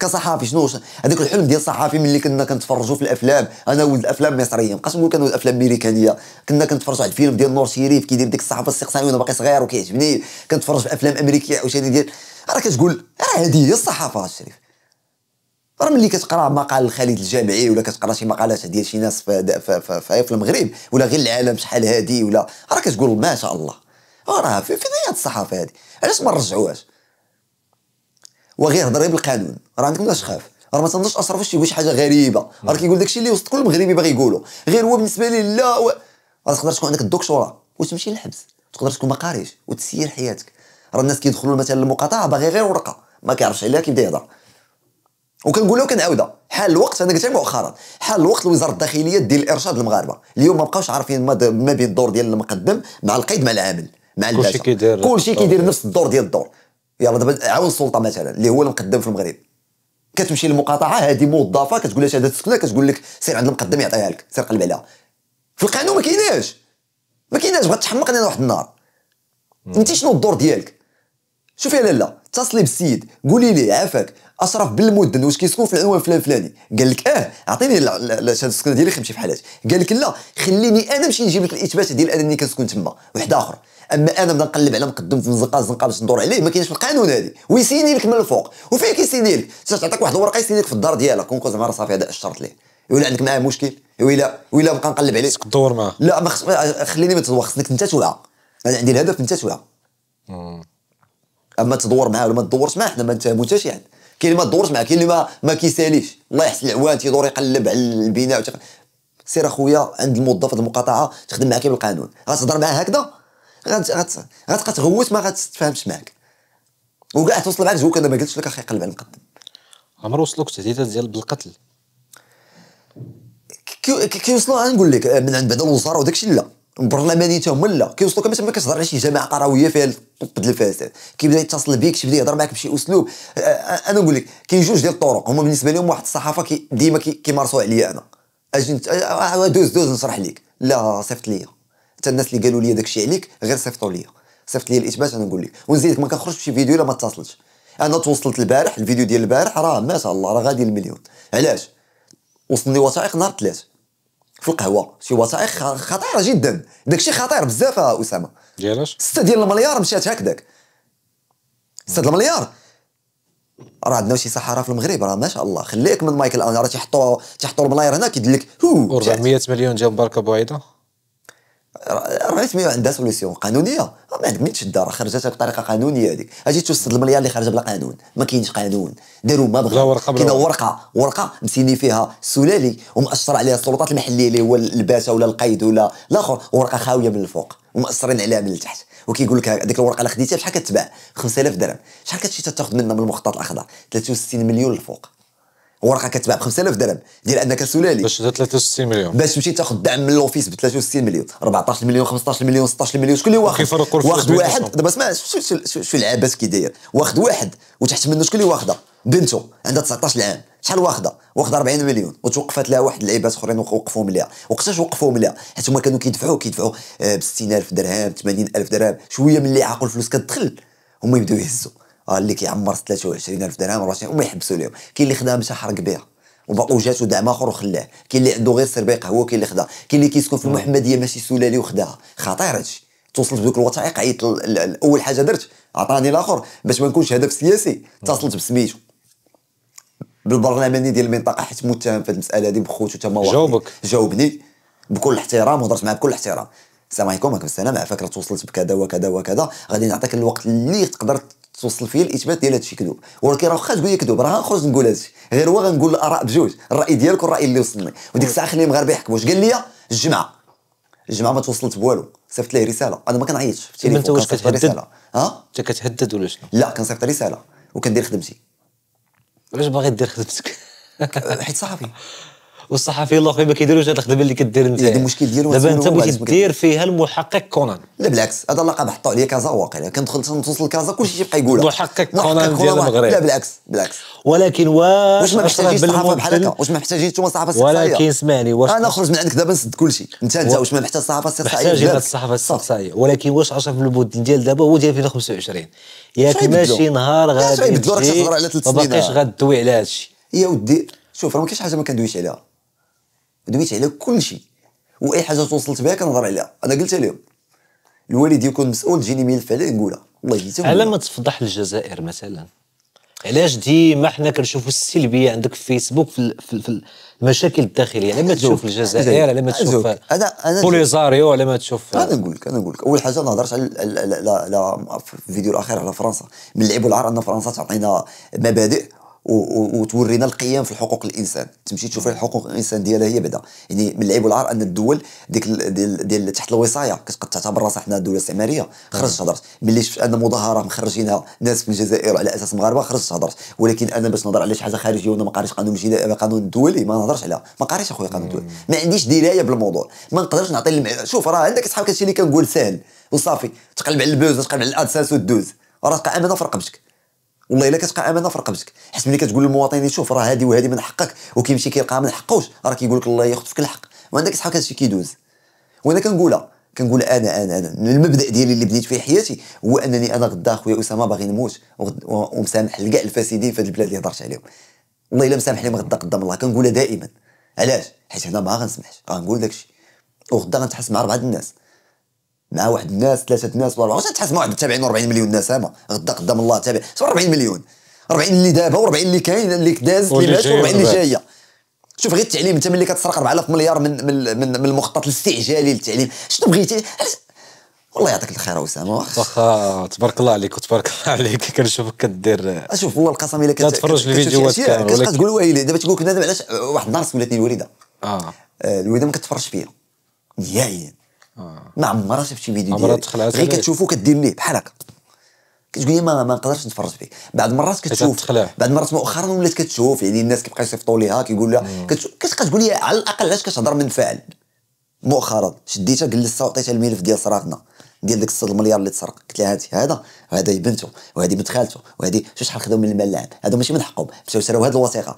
Speaker 2: كصحافي شنو هذاك الحلم ديال الصحافي ملي كنا كنتفرجوا في الافلام انا ولد افلام مصريه مابقاش نقول ولد افلام امريكانيه كنا كنتفرجوا على الفيلم ديال نور شريف كيدير ديك الصحافه الاستقصائيه وانا باقي صغير وكيعجبني كنتفرج في افلام امريكيه عاوتاني ديال راه كتقول راه هذه هي الصحافه الشريف راه ملي كتقرا مقال خالد الجامعي ولا كتقرا شي مقالات ديال شي ناس في, في, في, في, في المغرب ولا غير العالم شحال هادي ولا راه كتقول ما شاء الله راه في فين الصحافه هذه علاش ما نرجعوهاش وغير هضر غير بالقانون راه عندك علاش خاف راه ما تنضش اشرف شي شي حاجه غريبه راه كيقول داكشي اللي وسط كل المغربي باغي يقولو غير هو بالنسبه لي لا و... راه تقدر تكون عندك الدكتوراه وتمشي للحبس تقدر تكون ما قاريش وتسير حياتك راه الناس كيدخلوا مثلا المقاطعه باغي غير ورقه ما كيعرفش عليها كيبدا يهضر وكنقولها وكنعاودها حال الوقت انا قلتها مؤخرا حال الوقت الوزاره الداخليه دير الارشاد المغاربه اليوم ما بقاوش عارفين ما بين الدور ديال المقدم مع القيد مع العامل مع كل كلشي كيدير كلشي كيدير نفس الدور ديال الدور يلا دابا عاون السلطه مثلا اللي هو المقدم في المغرب كتمشي للمقاطعه هذه موظفه كتقول لها شهاده السكنه كتقول لك سير عند المقدم يعطيها لك سير قلب عليها في القانون ما كايناش ما كايناش بغات تحمق انا واحد النهار انت شنو الدور ديالك شوفي يا لاله اتصلي بالسيد قولي ليه عافاك اشرف بالمدن واش كيسكن في العنوان فلان فلاني قال لك اه عطيني شهاده السكنه ديالي خمشي في حالات قال لك لا خليني انا نمشي نجيب لك الاثبات ديال انني كنسكن تما واحد اخر اما انا بدا نقلب على مقدم في الزنقه الزنقه باش ندور عليه ما كاينش في القانون هذه ويسيني لك من الفوق وفين كيسيني لك تعطيك واحد الورقه يسيني لك في الدار ديالك كون زعما راه صافي هذا اشرت ليه ولا عندك معاه مشكل ولا ولا بقى نقلب عليه خصك تدور معاه لا ما خص... خليني ما تدور خصك انت توعى انا عندي الهدف انت توعى اما تدور معاه ولا ما تدورش معاه حنا ما حتى شي حد كاين اللي ما تدورش معاه كاين اللي ما ما كيساليش الله يحسن العوان تيدور يقلب على البناء سير اخويا عند الموظف المقاطعه تخدم معاه كيف القانون غتهضر معاه هكذا غتبقى تغوت ما غاتفاهمش معاك وكاع توصل معاك زوك انا ما قلتش لك اخي قلب على المقدم عمر وصلوك تهديدات ديال بالقتل كيوصلوا كي نقول لك آه، من عند بعد الوزاره وداك الشيء لا البرلماني حتى هما لا كيوصلوا كما كتهضر على شي جماعه قرويه فيها الطب الفاسد كيبدا يتصل بيك كيبدا يهضر معك بشي اسلوب آه، آه، انا نقول لك كاين جوج ديال الطرق هما بالنسبه لهم واحد الصحافه كي ديما كيمارسوا عليا انا اجي دوز دوز نشرح لك لا صيفط ليا حتى الناس اللي قالوا لي داكشي عليك غير صيفطوا لي صيفط لي الاثبات انا نقول لك ونزيدك ما كنخرجش بشي فيديو الا ما اتصلتش انا توصلت البارح الفيديو ديال البارح راه ما شاء الله راه غادي المليون علاش وصلني وثائق نهار ثلاث في القهوه شي وثائق خطيره جدا داكشي خطير بزاف اسامه ديالاش 6 ديال المليار مشات هكذاك 6 المليار راه عندنا شي صحراء في المغرب راه ما شاء الله خليك من مايكل انا راه تيحطوا تيحطوا الملاير هنا كيدير لك 400 مليون جا بركه بعيده رسميه عندها سوليسيون قانونيه ما عندك مين تشدها راه خرجتها بطريقه قانونيه هذيك اجي توصل المليار اللي خارجه بلا قانون ما كاينش قانون داروا ما بغاو كاينه ورقه ورقه مسيني فيها سلالي ومأشر عليها السلطات المحليه اللي هو الباشا ولا القايد ولا الاخر ورقه خاويه من الفوق ومأثرين عليها من التحت وكيقول لك هذيك الورقه اللي خديتها بشحال كتباع 5000 درهم شحال كتشي تاخذ منها من المخطط الاخضر 63 مليون الفوق ورقه كتباع ب 5000 درهم ديال انك سلالي باش
Speaker 1: 63
Speaker 2: مليون باش تمشي تاخذ دعم من لوفيس ب 63 مليون 14 مليون 15 مليون 16 مليون شكون اللي واخد واخد واحد دابا اسمع شو شو, شو العباس كي داير واخد واحد وتحت منه شكون اللي واخده بنته عندها 19 عام شحال واخده واخده 40 مليون وتوقفات لها واحد اللعيبات اخرين وقفوهم ليها وقتاش وقفوهم ليها حيت هما كانوا كيدفعوا كيدفعوا آه، ب 60000 درهم 80000 درهم شويه ملي عاقل الفلوس كتدخل هما يبداو يهزوا قال لك يعمر 23000 درهم 24 وما يحبسوا لهم كاين اللي خداها مشى حرق بها وجاتو دعم اخر وخلاه كاين اللي عنده غير سربيق هو كاين اللي خداها كاين اللي كيسكن في نعم. المحمديه ماشي سلالي وخداها خطير هادشي توصلت بدوك الوثائق عيطت اول حاجه درت عطاني الاخر باش ما نكونش هدف سياسي اتصلت بسميتو بالبرلماني ديال المنطقه حيت متهم في المساله هذه بخوتو تما جاوبك جاوبني بكل احترام وهضرت معاه بكل احترام السلام عليكم معكم السلام على فكره توصلت بكذا وكذا وكذا غادي نعطيك الوقت اللي تقدر توصل فيا الاثبات ديال هادشي كذوب ولكن راه واخا تقول لي كذوب راه غنخرج نقول هادشي غير هو غنقول الاراء بجوج الراي ديالك والراي اللي وصلني وديك الساعه خلي المغاربه يحكموا واش قال لي الجمعه الجمعه ما توصلت بوالو صيفط ليه رساله انا ما كنعيطش في التليفون انت واش كتهدد ها انت كتهدد ولا شنو لا كنصيفط رساله وكندير خدمتي
Speaker 1: علاش باغي دير خدمتك حيت صحفي والصحفي الله خويا ما كيديروش هاد الخدمه اللي كدير انت هذا إيه، المشكل ديالو دابا انت بغيتي دير فيها المحقق كونان
Speaker 2: لا بالعكس هذا اللقب حطوه عليا كازا واقيلا كندخل توصل لكازا كلشي تيبقى يقولها محقق كونان ديال المغرب لا بالعكس بالعكس ولكن واش ما محتاجينش صحافه بحال هكا واش ما محتاجينش انتوما صحافه استقصائيه ولكن اسمعني واش انا نخرج من عندك دابا نسد كلشي انت انت واش ما محتاج صحافه استقصائيه محتاجين
Speaker 1: الصحافه الاستقصائيه ولكن واش في المدن ديال دابا هو ديال 2025 ياك ماشي نهار غادي ما بقيتش غادوي على هادشي يا ودي
Speaker 2: شوف راه ما كاينش حاجه ما كندويش عليها دويت على كلشي واي حاجه توصلت بها كنهضر عليها انا قلت لهم الوالد يكون مسؤول تجيني ملف عليه نقولها الله يجزيهم على
Speaker 1: ما تفضح الجزائر مثلا علاش ديما حنا كنشوفوا السلبيه عندك في فيسبوك في, في المشاكل الداخليه على ما تشوف الجزائر على ما تشوف انا انا بوليزاريو على ما تشوف
Speaker 2: انا نقول لك انا نقول لك اول حاجه ما نهضرش على لا في الفيديو الاخير على فرنسا من لعبوا العار ان فرنسا تعطينا مبادئ وتورينا القيم في حقوق الانسان تمشي تشوف الحقوق الانسان ديالها هي بعدا يعني من العيب والعار ان الدول ديك ديال ديال تحت الوصايه كتقد تعتبر راسها حنا دوله استعماريه خرجت هضرت ملي شفت ان مظاهره مخرجينها ناس من الجزائر على اساس مغاربه خرجت هضرت ولكن انا باش نهضر على شي حاجه خارجيه وانا ما قاريش قانون الجنائي آه، قانون الدولي ما نهضرش عليها ما قاريش اخويا قانون الدولي ما عنديش درايه بالموضوع ما نقدرش نعطي المع... شوف راه عندك صحاب كتشي اللي كنقول ساهل وصافي تقلب على البوز تقلب على الادساس ودوز راه انا في رقبتك والله الا كتبقى امانه في رقبتك حيت ملي كتقول للمواطن شوف راه هادي وهادي من حقك وكيمشي كيلقاها من حقوش راه كيقول لك الله ياخذ فيك الحق وعندك صحاب كتمشي كيدوز وانا كنقولها كنقول انا انا انا المبدا ديالي اللي بنيت فيه حياتي هو انني انا غدا خويا اسامه باغي نموت ومسامح لكاع الفاسدين في هاد البلاد اللي هضرت عليهم والله الا مسامح لهم غدا قدام الله كنقولها دائما علاش حيت هنا ما غنسمحش غنقول داكشي وغدا غنتحس مع اربعه الناس مع واحد الناس ثلاثه الناس ولا واش تحس مع واحد تابعين 40 مليون ناس هما غدا قدام الله تابع 40 مليون 40 اللي دابا و40 اللي كاين اللي داز اللي مات و40 اللي جايه شوف غير التعليم انت ملي كتسرق 4000 مليار من من من, من المخطط الاستعجالي للتعليم شنو بغيتي
Speaker 1: والله يعطيك الخير اسامه واخا تبارك الله عليك وتبارك الله عليك كنشوفك كدير
Speaker 2: اشوف والله القسم الا كتفرج الفيديوهات كامل كتبقى تقول ويلي دابا تقول كنا علاش واحد النهار سولتني الوالده اه, آه، الوالده ما كتفرجش فيا نهائيا آه. نعم، ما عمرها شفت شي فيديو ديالي غير كتشوفو كدير ليه بحال هكا كتقول لي ما, ما نقدرش نتفرج فيه بعد المرات كتشوف بعد المرات مؤخرا ولات كتشوف يعني الناس كيبقى يصيفطوا ليها كيقول لها تقول لي على الاقل علاش كتهضر من فعل مؤخرا شديتها جلستها وعطيتها الملف ديال صراطنا ديال داك 6 المليار اللي تسرق قلت لها هادي هذا وهذا بنته وهذه بنت خالته وهذه شو شحال خدام من المال العام هذا ماشي من حقهم مشاو سراو هذه الوثيقه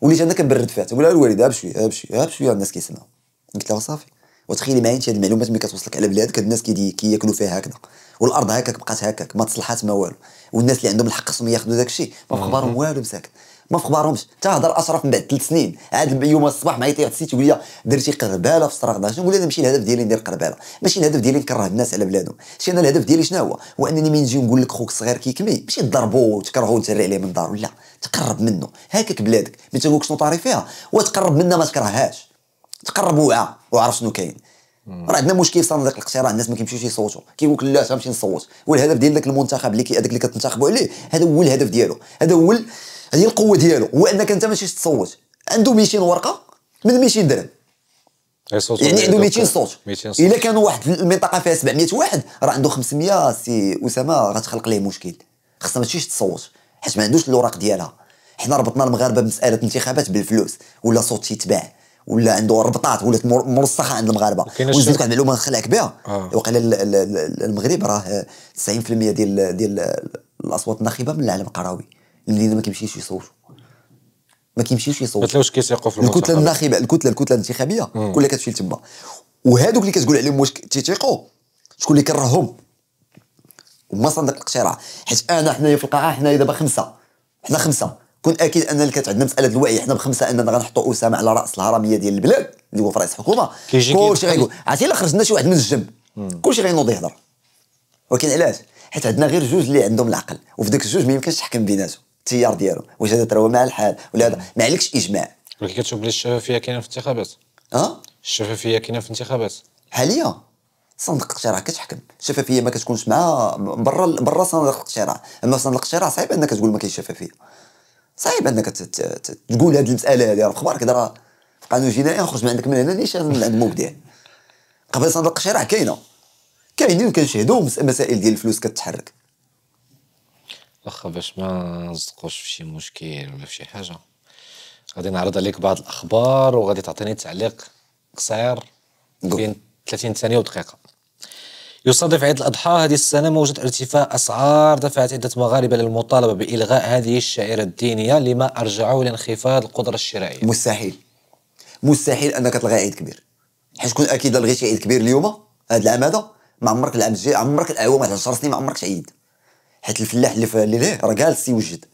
Speaker 2: وليت انا كنبرد فيها تقول لها الوالده بشويه بشويه بشويه الناس كيسمعوا قلت لها صافي وتخيلي معايا انت هذه المعلومات ملي كتوصلك على بلاد كاد الناس كياكلوا فيها هكذا والارض هكاك بقات هكاك ما تصلحات ما والو والناس اللي عندهم الحق خصهم ياخذوا داك الشيء ما في خبارهم والو مساكن ما في خبارهمش حتى هضر اشرف من بعد ثلاث سنين عاد يوم الصباح معيط لي تسيت يقول تقول لي درتي قرباله في الصراخ شنو نقول انا ماشي الهدف ديالي ندير قرباله ماشي الهدف ديالي نكره الناس على بلادهم شي انا الهدف ديالي شنو هو هو انني ملي نجي نقول لك خوك صغير كيكمي ماشي تضربو وتكرهو وتسري عليه من دارو لا تقرب منه هكاك بلادك ما تنقولكش نوطاري فيها وتقرب منها ما تكرههاش تقربوها وعرف شنو كاين راه عندنا مشكل في صناديق الاقتراع الناس ما كيمشيوش يصوتوا كيقول لك لا غنمشي نصوت والهدف ديال ذاك المنتخب اللي هذاك اللي كتنتخبوا عليه هذا هو الهدف ديالو هذا هو هذه القوه ديالو هو انك انت ماشي تصوت عنده 200 ورقه من 200 درهم يعني عنده 200 صوت الا كان واحد المنطقه فيها 700 واحد راه عنده 500 سي اسامه غتخلق ليه مشكل خصها ما تمشيش تصوت حيت ما عندوش الاوراق ديالها حنا ربطنا المغاربه بمساله انتخابات بالفلوس ولا صوت يتباع ولا عنده ربطات ولات مرسخه عند المغاربه وزيد واحد المعلومه نخلعك بها آه. وقال المغرب راه 90% ديال ديال الاصوات الناخبه من العالم القروي اللي ما كيمشيش يصوتوا ما كيمشيوش يصوتوا
Speaker 1: ما واش كيسيقوا في الكتله الناخبه
Speaker 2: الكتله الكتله الانتخابيه كلها كتمشي لتما وهذوك اللي كتقول عليهم واش تيثيقوا شكون اللي كرههم وما صندوق الاقتراع حيت انا حنايا في القاعه حنايا دابا خمسه حنا خمسه كن اكيد ان كانت عندنا مساله الوعي حنا بخمسه اننا غنحطوا اسامه على راس الهرميه ديال البلاد اللي هو في رئيس الحكومه كلشي غيقول عرفتي الا خرجنا شي واحد من الجنب كلشي غينوض يهضر ولكن علاش حيت عندنا غير جوج اللي عندهم العقل وفي ذاك الجوج ما يمكنش تحكم بيناتهم التيار ديالهم واش هذا تراوى مع الحال ولا هذا ما عليكش اجماع
Speaker 1: ولكن كتشوف بلي الشفافيه كاينه في الانتخابات اه الشفافيه كاينه في الانتخابات حاليا صندوق الاقتراع كتحكم
Speaker 2: الشفافيه ما كتكونش مع برا برا صندوق الاقتراع اما صندوق الاقتراع صعيب انك تقول ما كاينش شفافيه صعيب انك تقول هذه المساله هذه راه خبارك راه في قانون جنائي خرج من عندك من هنا نيشان من عند مبدع قبل صندوق القشير راه كاينه كاينين كنشهدوا مسائل ديال الفلوس كتحرك
Speaker 1: واخا باش ما نصدقوش في شي مشكل ولا في شي حاجه غادي نعرض عليك بعض الاخبار وغادي تعطيني تعليق قصير بين 30 ثانيه ودقيقه يصادف عيد الأضحى هذه السنة موجة ارتفاع أسعار دفعت عدة مغاربة للمطالبة بإلغاء هذه الشعيرة الدينية لما ارجعوا لانخفاض القدرة الشرائية مستحيل مستحيل أنك تلغي عيد كبير حيت تكون أكيد لغيتي عيد كبير اليوم
Speaker 2: هذا العام هذا ما عمرك العام الجاي عمرك العوام 10 سنين ما عمرك تعيد حيت الفلاح اللي ليه راه جالس يوجد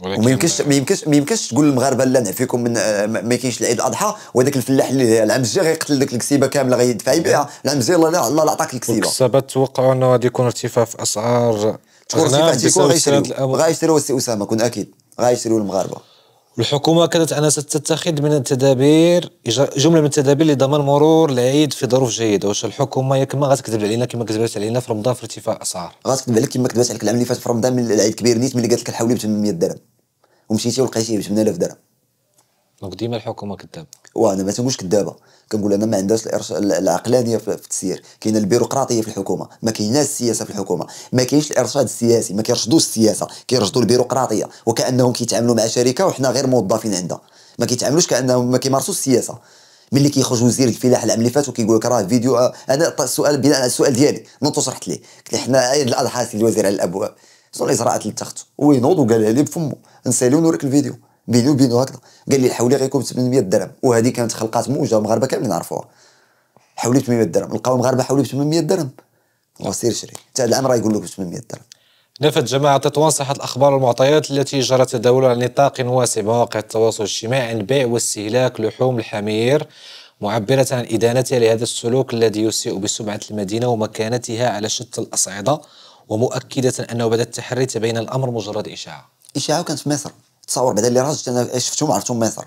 Speaker 2: وما يمكنش ما يمكنش ما يمكنش تقول للمغاربه لا نعفيكم من ما كاينش العيد الاضحى وهذاك الفلاح اللي العام الجاي غيقتل ديك الكسيبه كامله غيدفع بها العام الجاي الله الله عطاك الكسيبه
Speaker 1: الكسابات توقعوا انه غادي يكون ارتفاع في اسعار تكون ارتفاع تيكون غيشريو
Speaker 2: غيشريو السي اسامه كون اكيد غيشريو المغاربه
Speaker 1: والحكومة كانت أنا ستتخذ من التدابير جملة من التدابير لضمان مرور العيد في ظروف جيدة واش الحكومة يا كما غتكذب علينا كما كذبات علينا في رمضان في ارتفاع أسعار
Speaker 2: غتكذب عليك كما كذبات عليك العام اللي فات في رمضان من العيد كبير نيت ملي قالت لك الحولي ب 800 درهم ومشيتي ولقيتيه ب 8000 درهم
Speaker 1: دونك ديما الحكومه كذابه
Speaker 2: وانا ما تنقولش كذابه كنقول انا ما عندهاش العقلانيه في التسيير كاينه البيروقراطيه في الحكومه ما كايناش السياسه في الحكومه ما كاينش الارشاد السياسي ما كيرشدوش السياسه كيرشدوا البيروقراطيه وكانهم كيتعاملوا مع شركه وحنا غير موظفين عندها ما كيتعاملوش كانهم ما كيمارسوش السياسه ملي كيخرج وزير الفلاح العام اللي فات وكيقول لك راه فيديو آه، انا السؤال بناء على السؤال ديالي نوضت شرحت ليه قلت لي حنا عيد الاضحى سي الوزير على الابواب شنو الاجراءات اللي اتخذت وينوض وقالها لي بفمه نسالي ونوريك الفيديو بيني وبينه هكذا قال لي الحولي غيكون ب 800 درهم وهذه كانت خلقات موجه المغاربه كاملين نعرفوها حولي 800 درهم لقاو المغاربه حولي ب 800 درهم وسير شري حتى هذا العام راه يقول لك ب 800 درهم
Speaker 1: نفت جماعة تطوان صحة الأخبار والمعطيات التي جرت تداولها على نطاق واسع مواقع التواصل الاجتماعي عن بيع واستهلاك لحوم الحمير معبرة عن إدانتها لهذا السلوك الذي يسيء بسمعة المدينة ومكانتها على شتى الأصعدة ومؤكدة أنه بدأ التحري تبين الأمر مجرد إشاعة
Speaker 2: إشاعة كانت في مصر تصور بعدا اللي راجل انا شفتهم عرفتهم مصر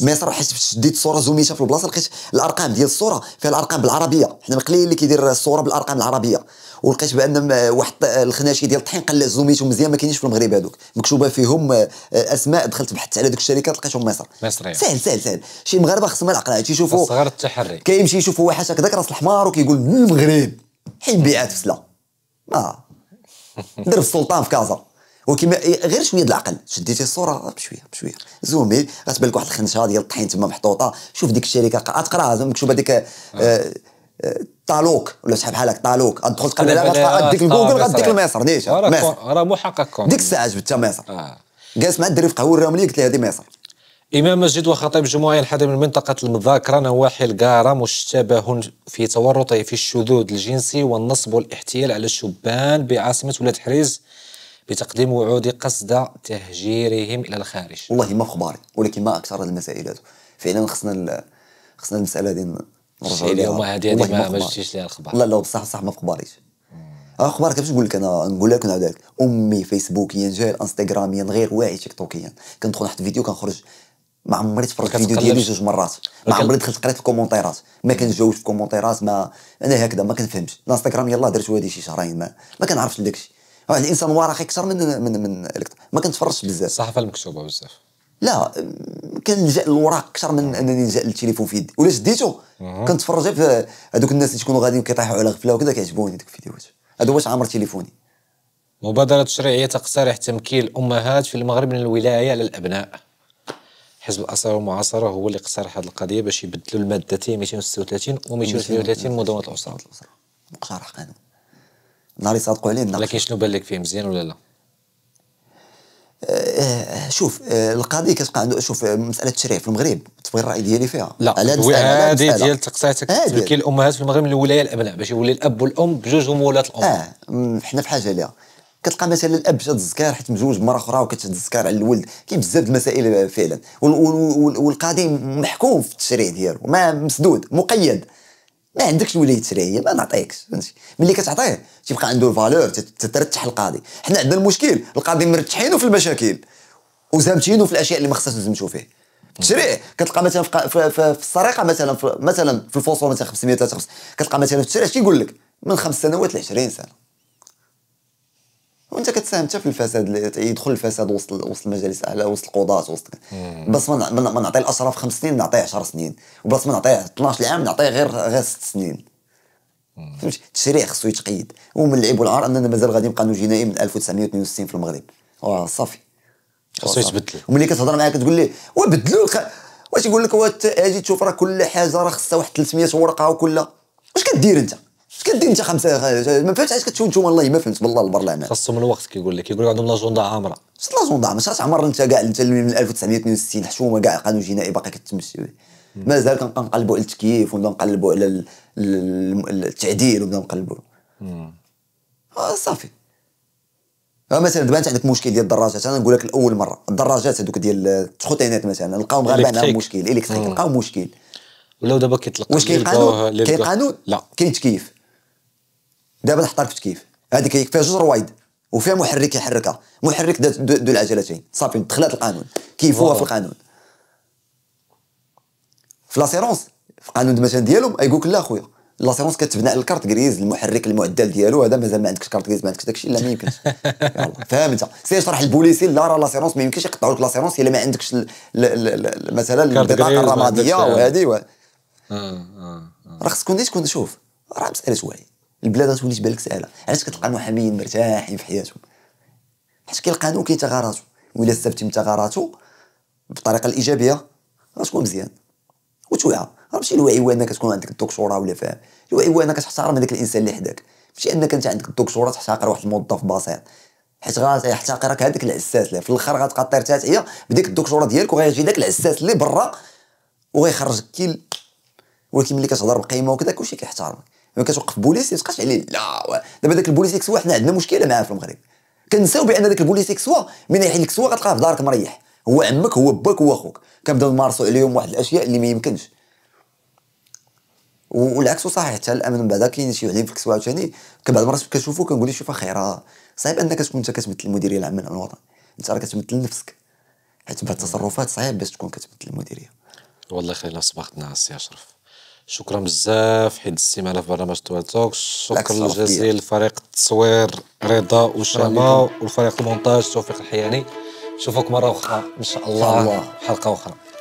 Speaker 2: مصر حيت شديت الصوره زوميتها في البلاصه لقيت الارقام ديال الصوره فيها الارقام بالعربيه حنا القليل اللي كيدير الصوره بالارقام العربيه ولقيت بان واحد الخناشي ديال الطحين قال زوميتهم مزيان ما كاينينش في المغرب هذوك مكتوبه فيهم آه، آه، اسماء دخلت بحثت على ذوك الشركات لقيتهم مصر مصريه سهل سهل سهل شي مغاربه خصهم العقل تيشوفوا صغار التحري كيمشي يشوفوا واحد هكذاك راس الحمار وكيقول المغرب حين بيعات فسله اه درب السلطان في كازا وكيما إيه، غير شويه العقل شديتي الصوره بشويه بشويه زومي غتبان لك واحد الخنشه ديال الطحين تما محطوطه شوف ديك الشركه تقراها زعما مكتوب هذيك آه. آه، آه، طالوك ولا شحال بحال هكا طالوك غتدخل تقلب غتلقى غديك جوجل غديك لمصر ديجا راه محقق كون ديك الساعه جبتها مصر جالس مع الدري في قهوه وراهم لي قلت له هذه
Speaker 1: مصر إمام مسجد وخطيب جمعية الحديث من منطقة المذاكرة نواحي القارة مشتبه في تورطه في الشذوذ الجنسي والنصب والاحتيال على الشبان بعاصمة ولاد حريز بتقديم وعود قصد تهجيرهم الى الخارج والله ما
Speaker 2: اخباري ولكن ما اكثر هذه المسائل هذو فعلا خصنا خصنا المساله هذه نرجع اليوم هذه ما جبتيش ليها الخبر لا لا بصح صح ما اخباريش اخبارك آه، باش نقول لك انا نقول لك نعاود لك امي فيسبوكيا جاي انستغراميا غير واعي تيك توكيا كندخل نحط فيديو كنخرج ما عمري تفرجت فيديو ديالي جوج مرات ما عمري دخلت قريت في الكومونتيرات ما كنجاوبش في الكومونتيرات ما انا هكذا ما كنفهمش الانستغرام يلاه درت هادي شي شهرين ما, ما كنعرفش داكشي واحد أه، الانسان ورقي اكثر من من من ما كنتفرجش بزاف الصحافه المكتوبه بزاف لا كنلجا للوراق اكثر من آه. انني نلجا للتليفون في يدي ولا شديته كنتفرج في هذوك الناس اللي تكونوا غاديين كيطيحوا على غفله وكذا كيعجبوني ذوك الفيديوهات هذا واش عامر تليفوني
Speaker 1: مبادرة تشريعية تقترح تمكين الأمهات في المغرب من الولاية على الأبناء حزب الأسرة والمعاصرة هو اللي اقترح هذه القضية باش يبدلوا المادتين 236 و 232 مدونة الأسرة مقترح قانون نهار يصادقوا عليه ناقشوا لكن شنو بالك فيه مزيان ولا لا؟
Speaker 2: آه، آه، شوف
Speaker 1: آه، القضيه
Speaker 2: كتبقى عنده شوف مساله التشريع في المغرب تبغي الراي ديالي فيها
Speaker 1: لا هذه ديال تقصيتك تبكي الامهات في المغرب من الولايه الابناء باش يولي الاب والام بجوجهم ولاه الام اه حنا في حاجه
Speaker 2: ليها كتلقى مثلا الاب شاد الزكار حيت مزوج مره اخرى وكتشد الزكار على الولد كاين بزاف المسائل فعلا والقاضي محكوم في التشريع ديالو ما مسدود مقيد ما عندكش ولايه الترعيه ما نعطيكش فهمتي ملي كتعطيه تيبقى عنده الفالور تترتح القاضي حنا عندنا المشكل القاضي مرتحينو في المشاكل وزامتينو في الاشياء اللي ما خصهاش نزمتو فيه التشريع كتلقى مثلا في, في, في السرقه مثلا في مثلا في الفوسفور مثلا 500 كتلقى مثلا في التشريع شنو لك من خمس سنوات ل 20 سنه وانت كتساهم حتى في الفساد يدخل الفساد وسط وسط المجالس على وسط القضاه وسط بس ما نعطي الاشراف خمس سنين نعطيه 10 سنين وبلاص ما نعطيه 12 عام نعطيه غير غير ست سنين فهمتي التشريع خصو يتقيد ومن العيب والعار اننا مازال غادي نبقى جنائي من 1962 في المغرب واه صافي خصو يتبدل وملي كتهضر معاه كتقول ليه وبدلوا واش يقول لك اجي تشوف راه كل حاجه راه خصها واحد 300 ورقه وكل واش كدير انت اش كدير انت خمسه ما فهمتش علاش كتشوف نتوما والله ما فهمت بالله البرلمان خاصهم الوقت كيقول لك كيقول لك عندهم لاجوندا عامره شت لاجوندا عامره شات عمر انت كاع انت من 1962 حشومه كاع قانون جنائي باقي كتمشي مازال كنبقى نقلبوا على التكييف ونبدا نقلبوا على التعديل ونبدا نقلبوا آه، صافي آه، مثلا دابا انت عندك مشكل ديال الدراجات انا نقول لك الاول مره الدراجات هذوك ديال التخوتينات مثلا لقاهم غالبا عندهم مشكل الكتريك لقاهم مشكل ولاو دابا كيطلقوا واش كاين قانون كاين قانون لا كاين تكييف دابا نحطها في التكييف هي فيها جوج روايد وفيها محرك يحركها محرك دو, دو العجلتين صافي دخلات القانون كيفوها في القانون في لاسيرونس في القانون مثلا ديالهم يقول لك لا خويا لاسيرونس كتبنى على الكارت غريز المحرك المعدل ديالو هذا مازال ما عندكش كارت غريز ما عندكش داكشي لا ما يمكنش فهمت انت سير شرح البوليسي لا راه لاسيرونس ما يمكنش يقطعوا لك لاسيرونس الا ما عندكش مثلا البطاقه الرماديه وهذه و... آه،
Speaker 1: آه،
Speaker 2: آه. راه خصك تكون شوف راه مساله شويه البلاد غتولي تبان لك سهله علاش كتلقى المحاميين مرتاحين في حياتهم حيت كيلقى القانون كيتا ولا ثبت متغاراتو بالطريقه الايجابيه غتكون مزيان وتوعى راه ماشي انك كتكون عندك الدكتوراه ولا فاهم انك تحترم هذاك الانسان اللي حداك ماشي انك انت عندك الدكتوراه تحتقر واحد الموظف بسيط حيت غيحتقرك هذاك العساس اللي في الاخر غتبقى طير هي بديك الدكتوراه ديالك وغيجي داك العساس اللي برا وغيخرجك كي ولكن ملي كتهضر بقيمه وكذا كلشي كيحترمك لما كتوقف بوليس تبقاش عليه لا دابا داك البوليس اكسوا حنا عندنا مشكله معاه في المغرب كنساو بان داك البوليس اكسوا من يحيد لك سوا غتلقاه في دارك مريح هو عمك هو باك هو خوك كنبداو نمارسوا عليهم واحد الاشياء اللي ما يمكنش والعكس صحيح حتى الامن من بعدا كاين شي وحدين في الكسوه عاوتاني كبعض المرات كنشوفو كنقول لي شوف اخي راه صعيب انك تكون انت كتمثل المديريه العامه الوطني انت راه كتمثل نفسك حيت بهاد التصرفات
Speaker 1: صعيب باش تكون كتمثل المديريه والله خلينا صباح السي اشرف شكرا بزاف حيت دزتي في برنامج توال شكرا جزيلا لفريق التصوير رضا وشامه والفريق المونتاج توفيق الحياني نشوفك مره اخرى ان شاء الله, الله. حلقه اخرى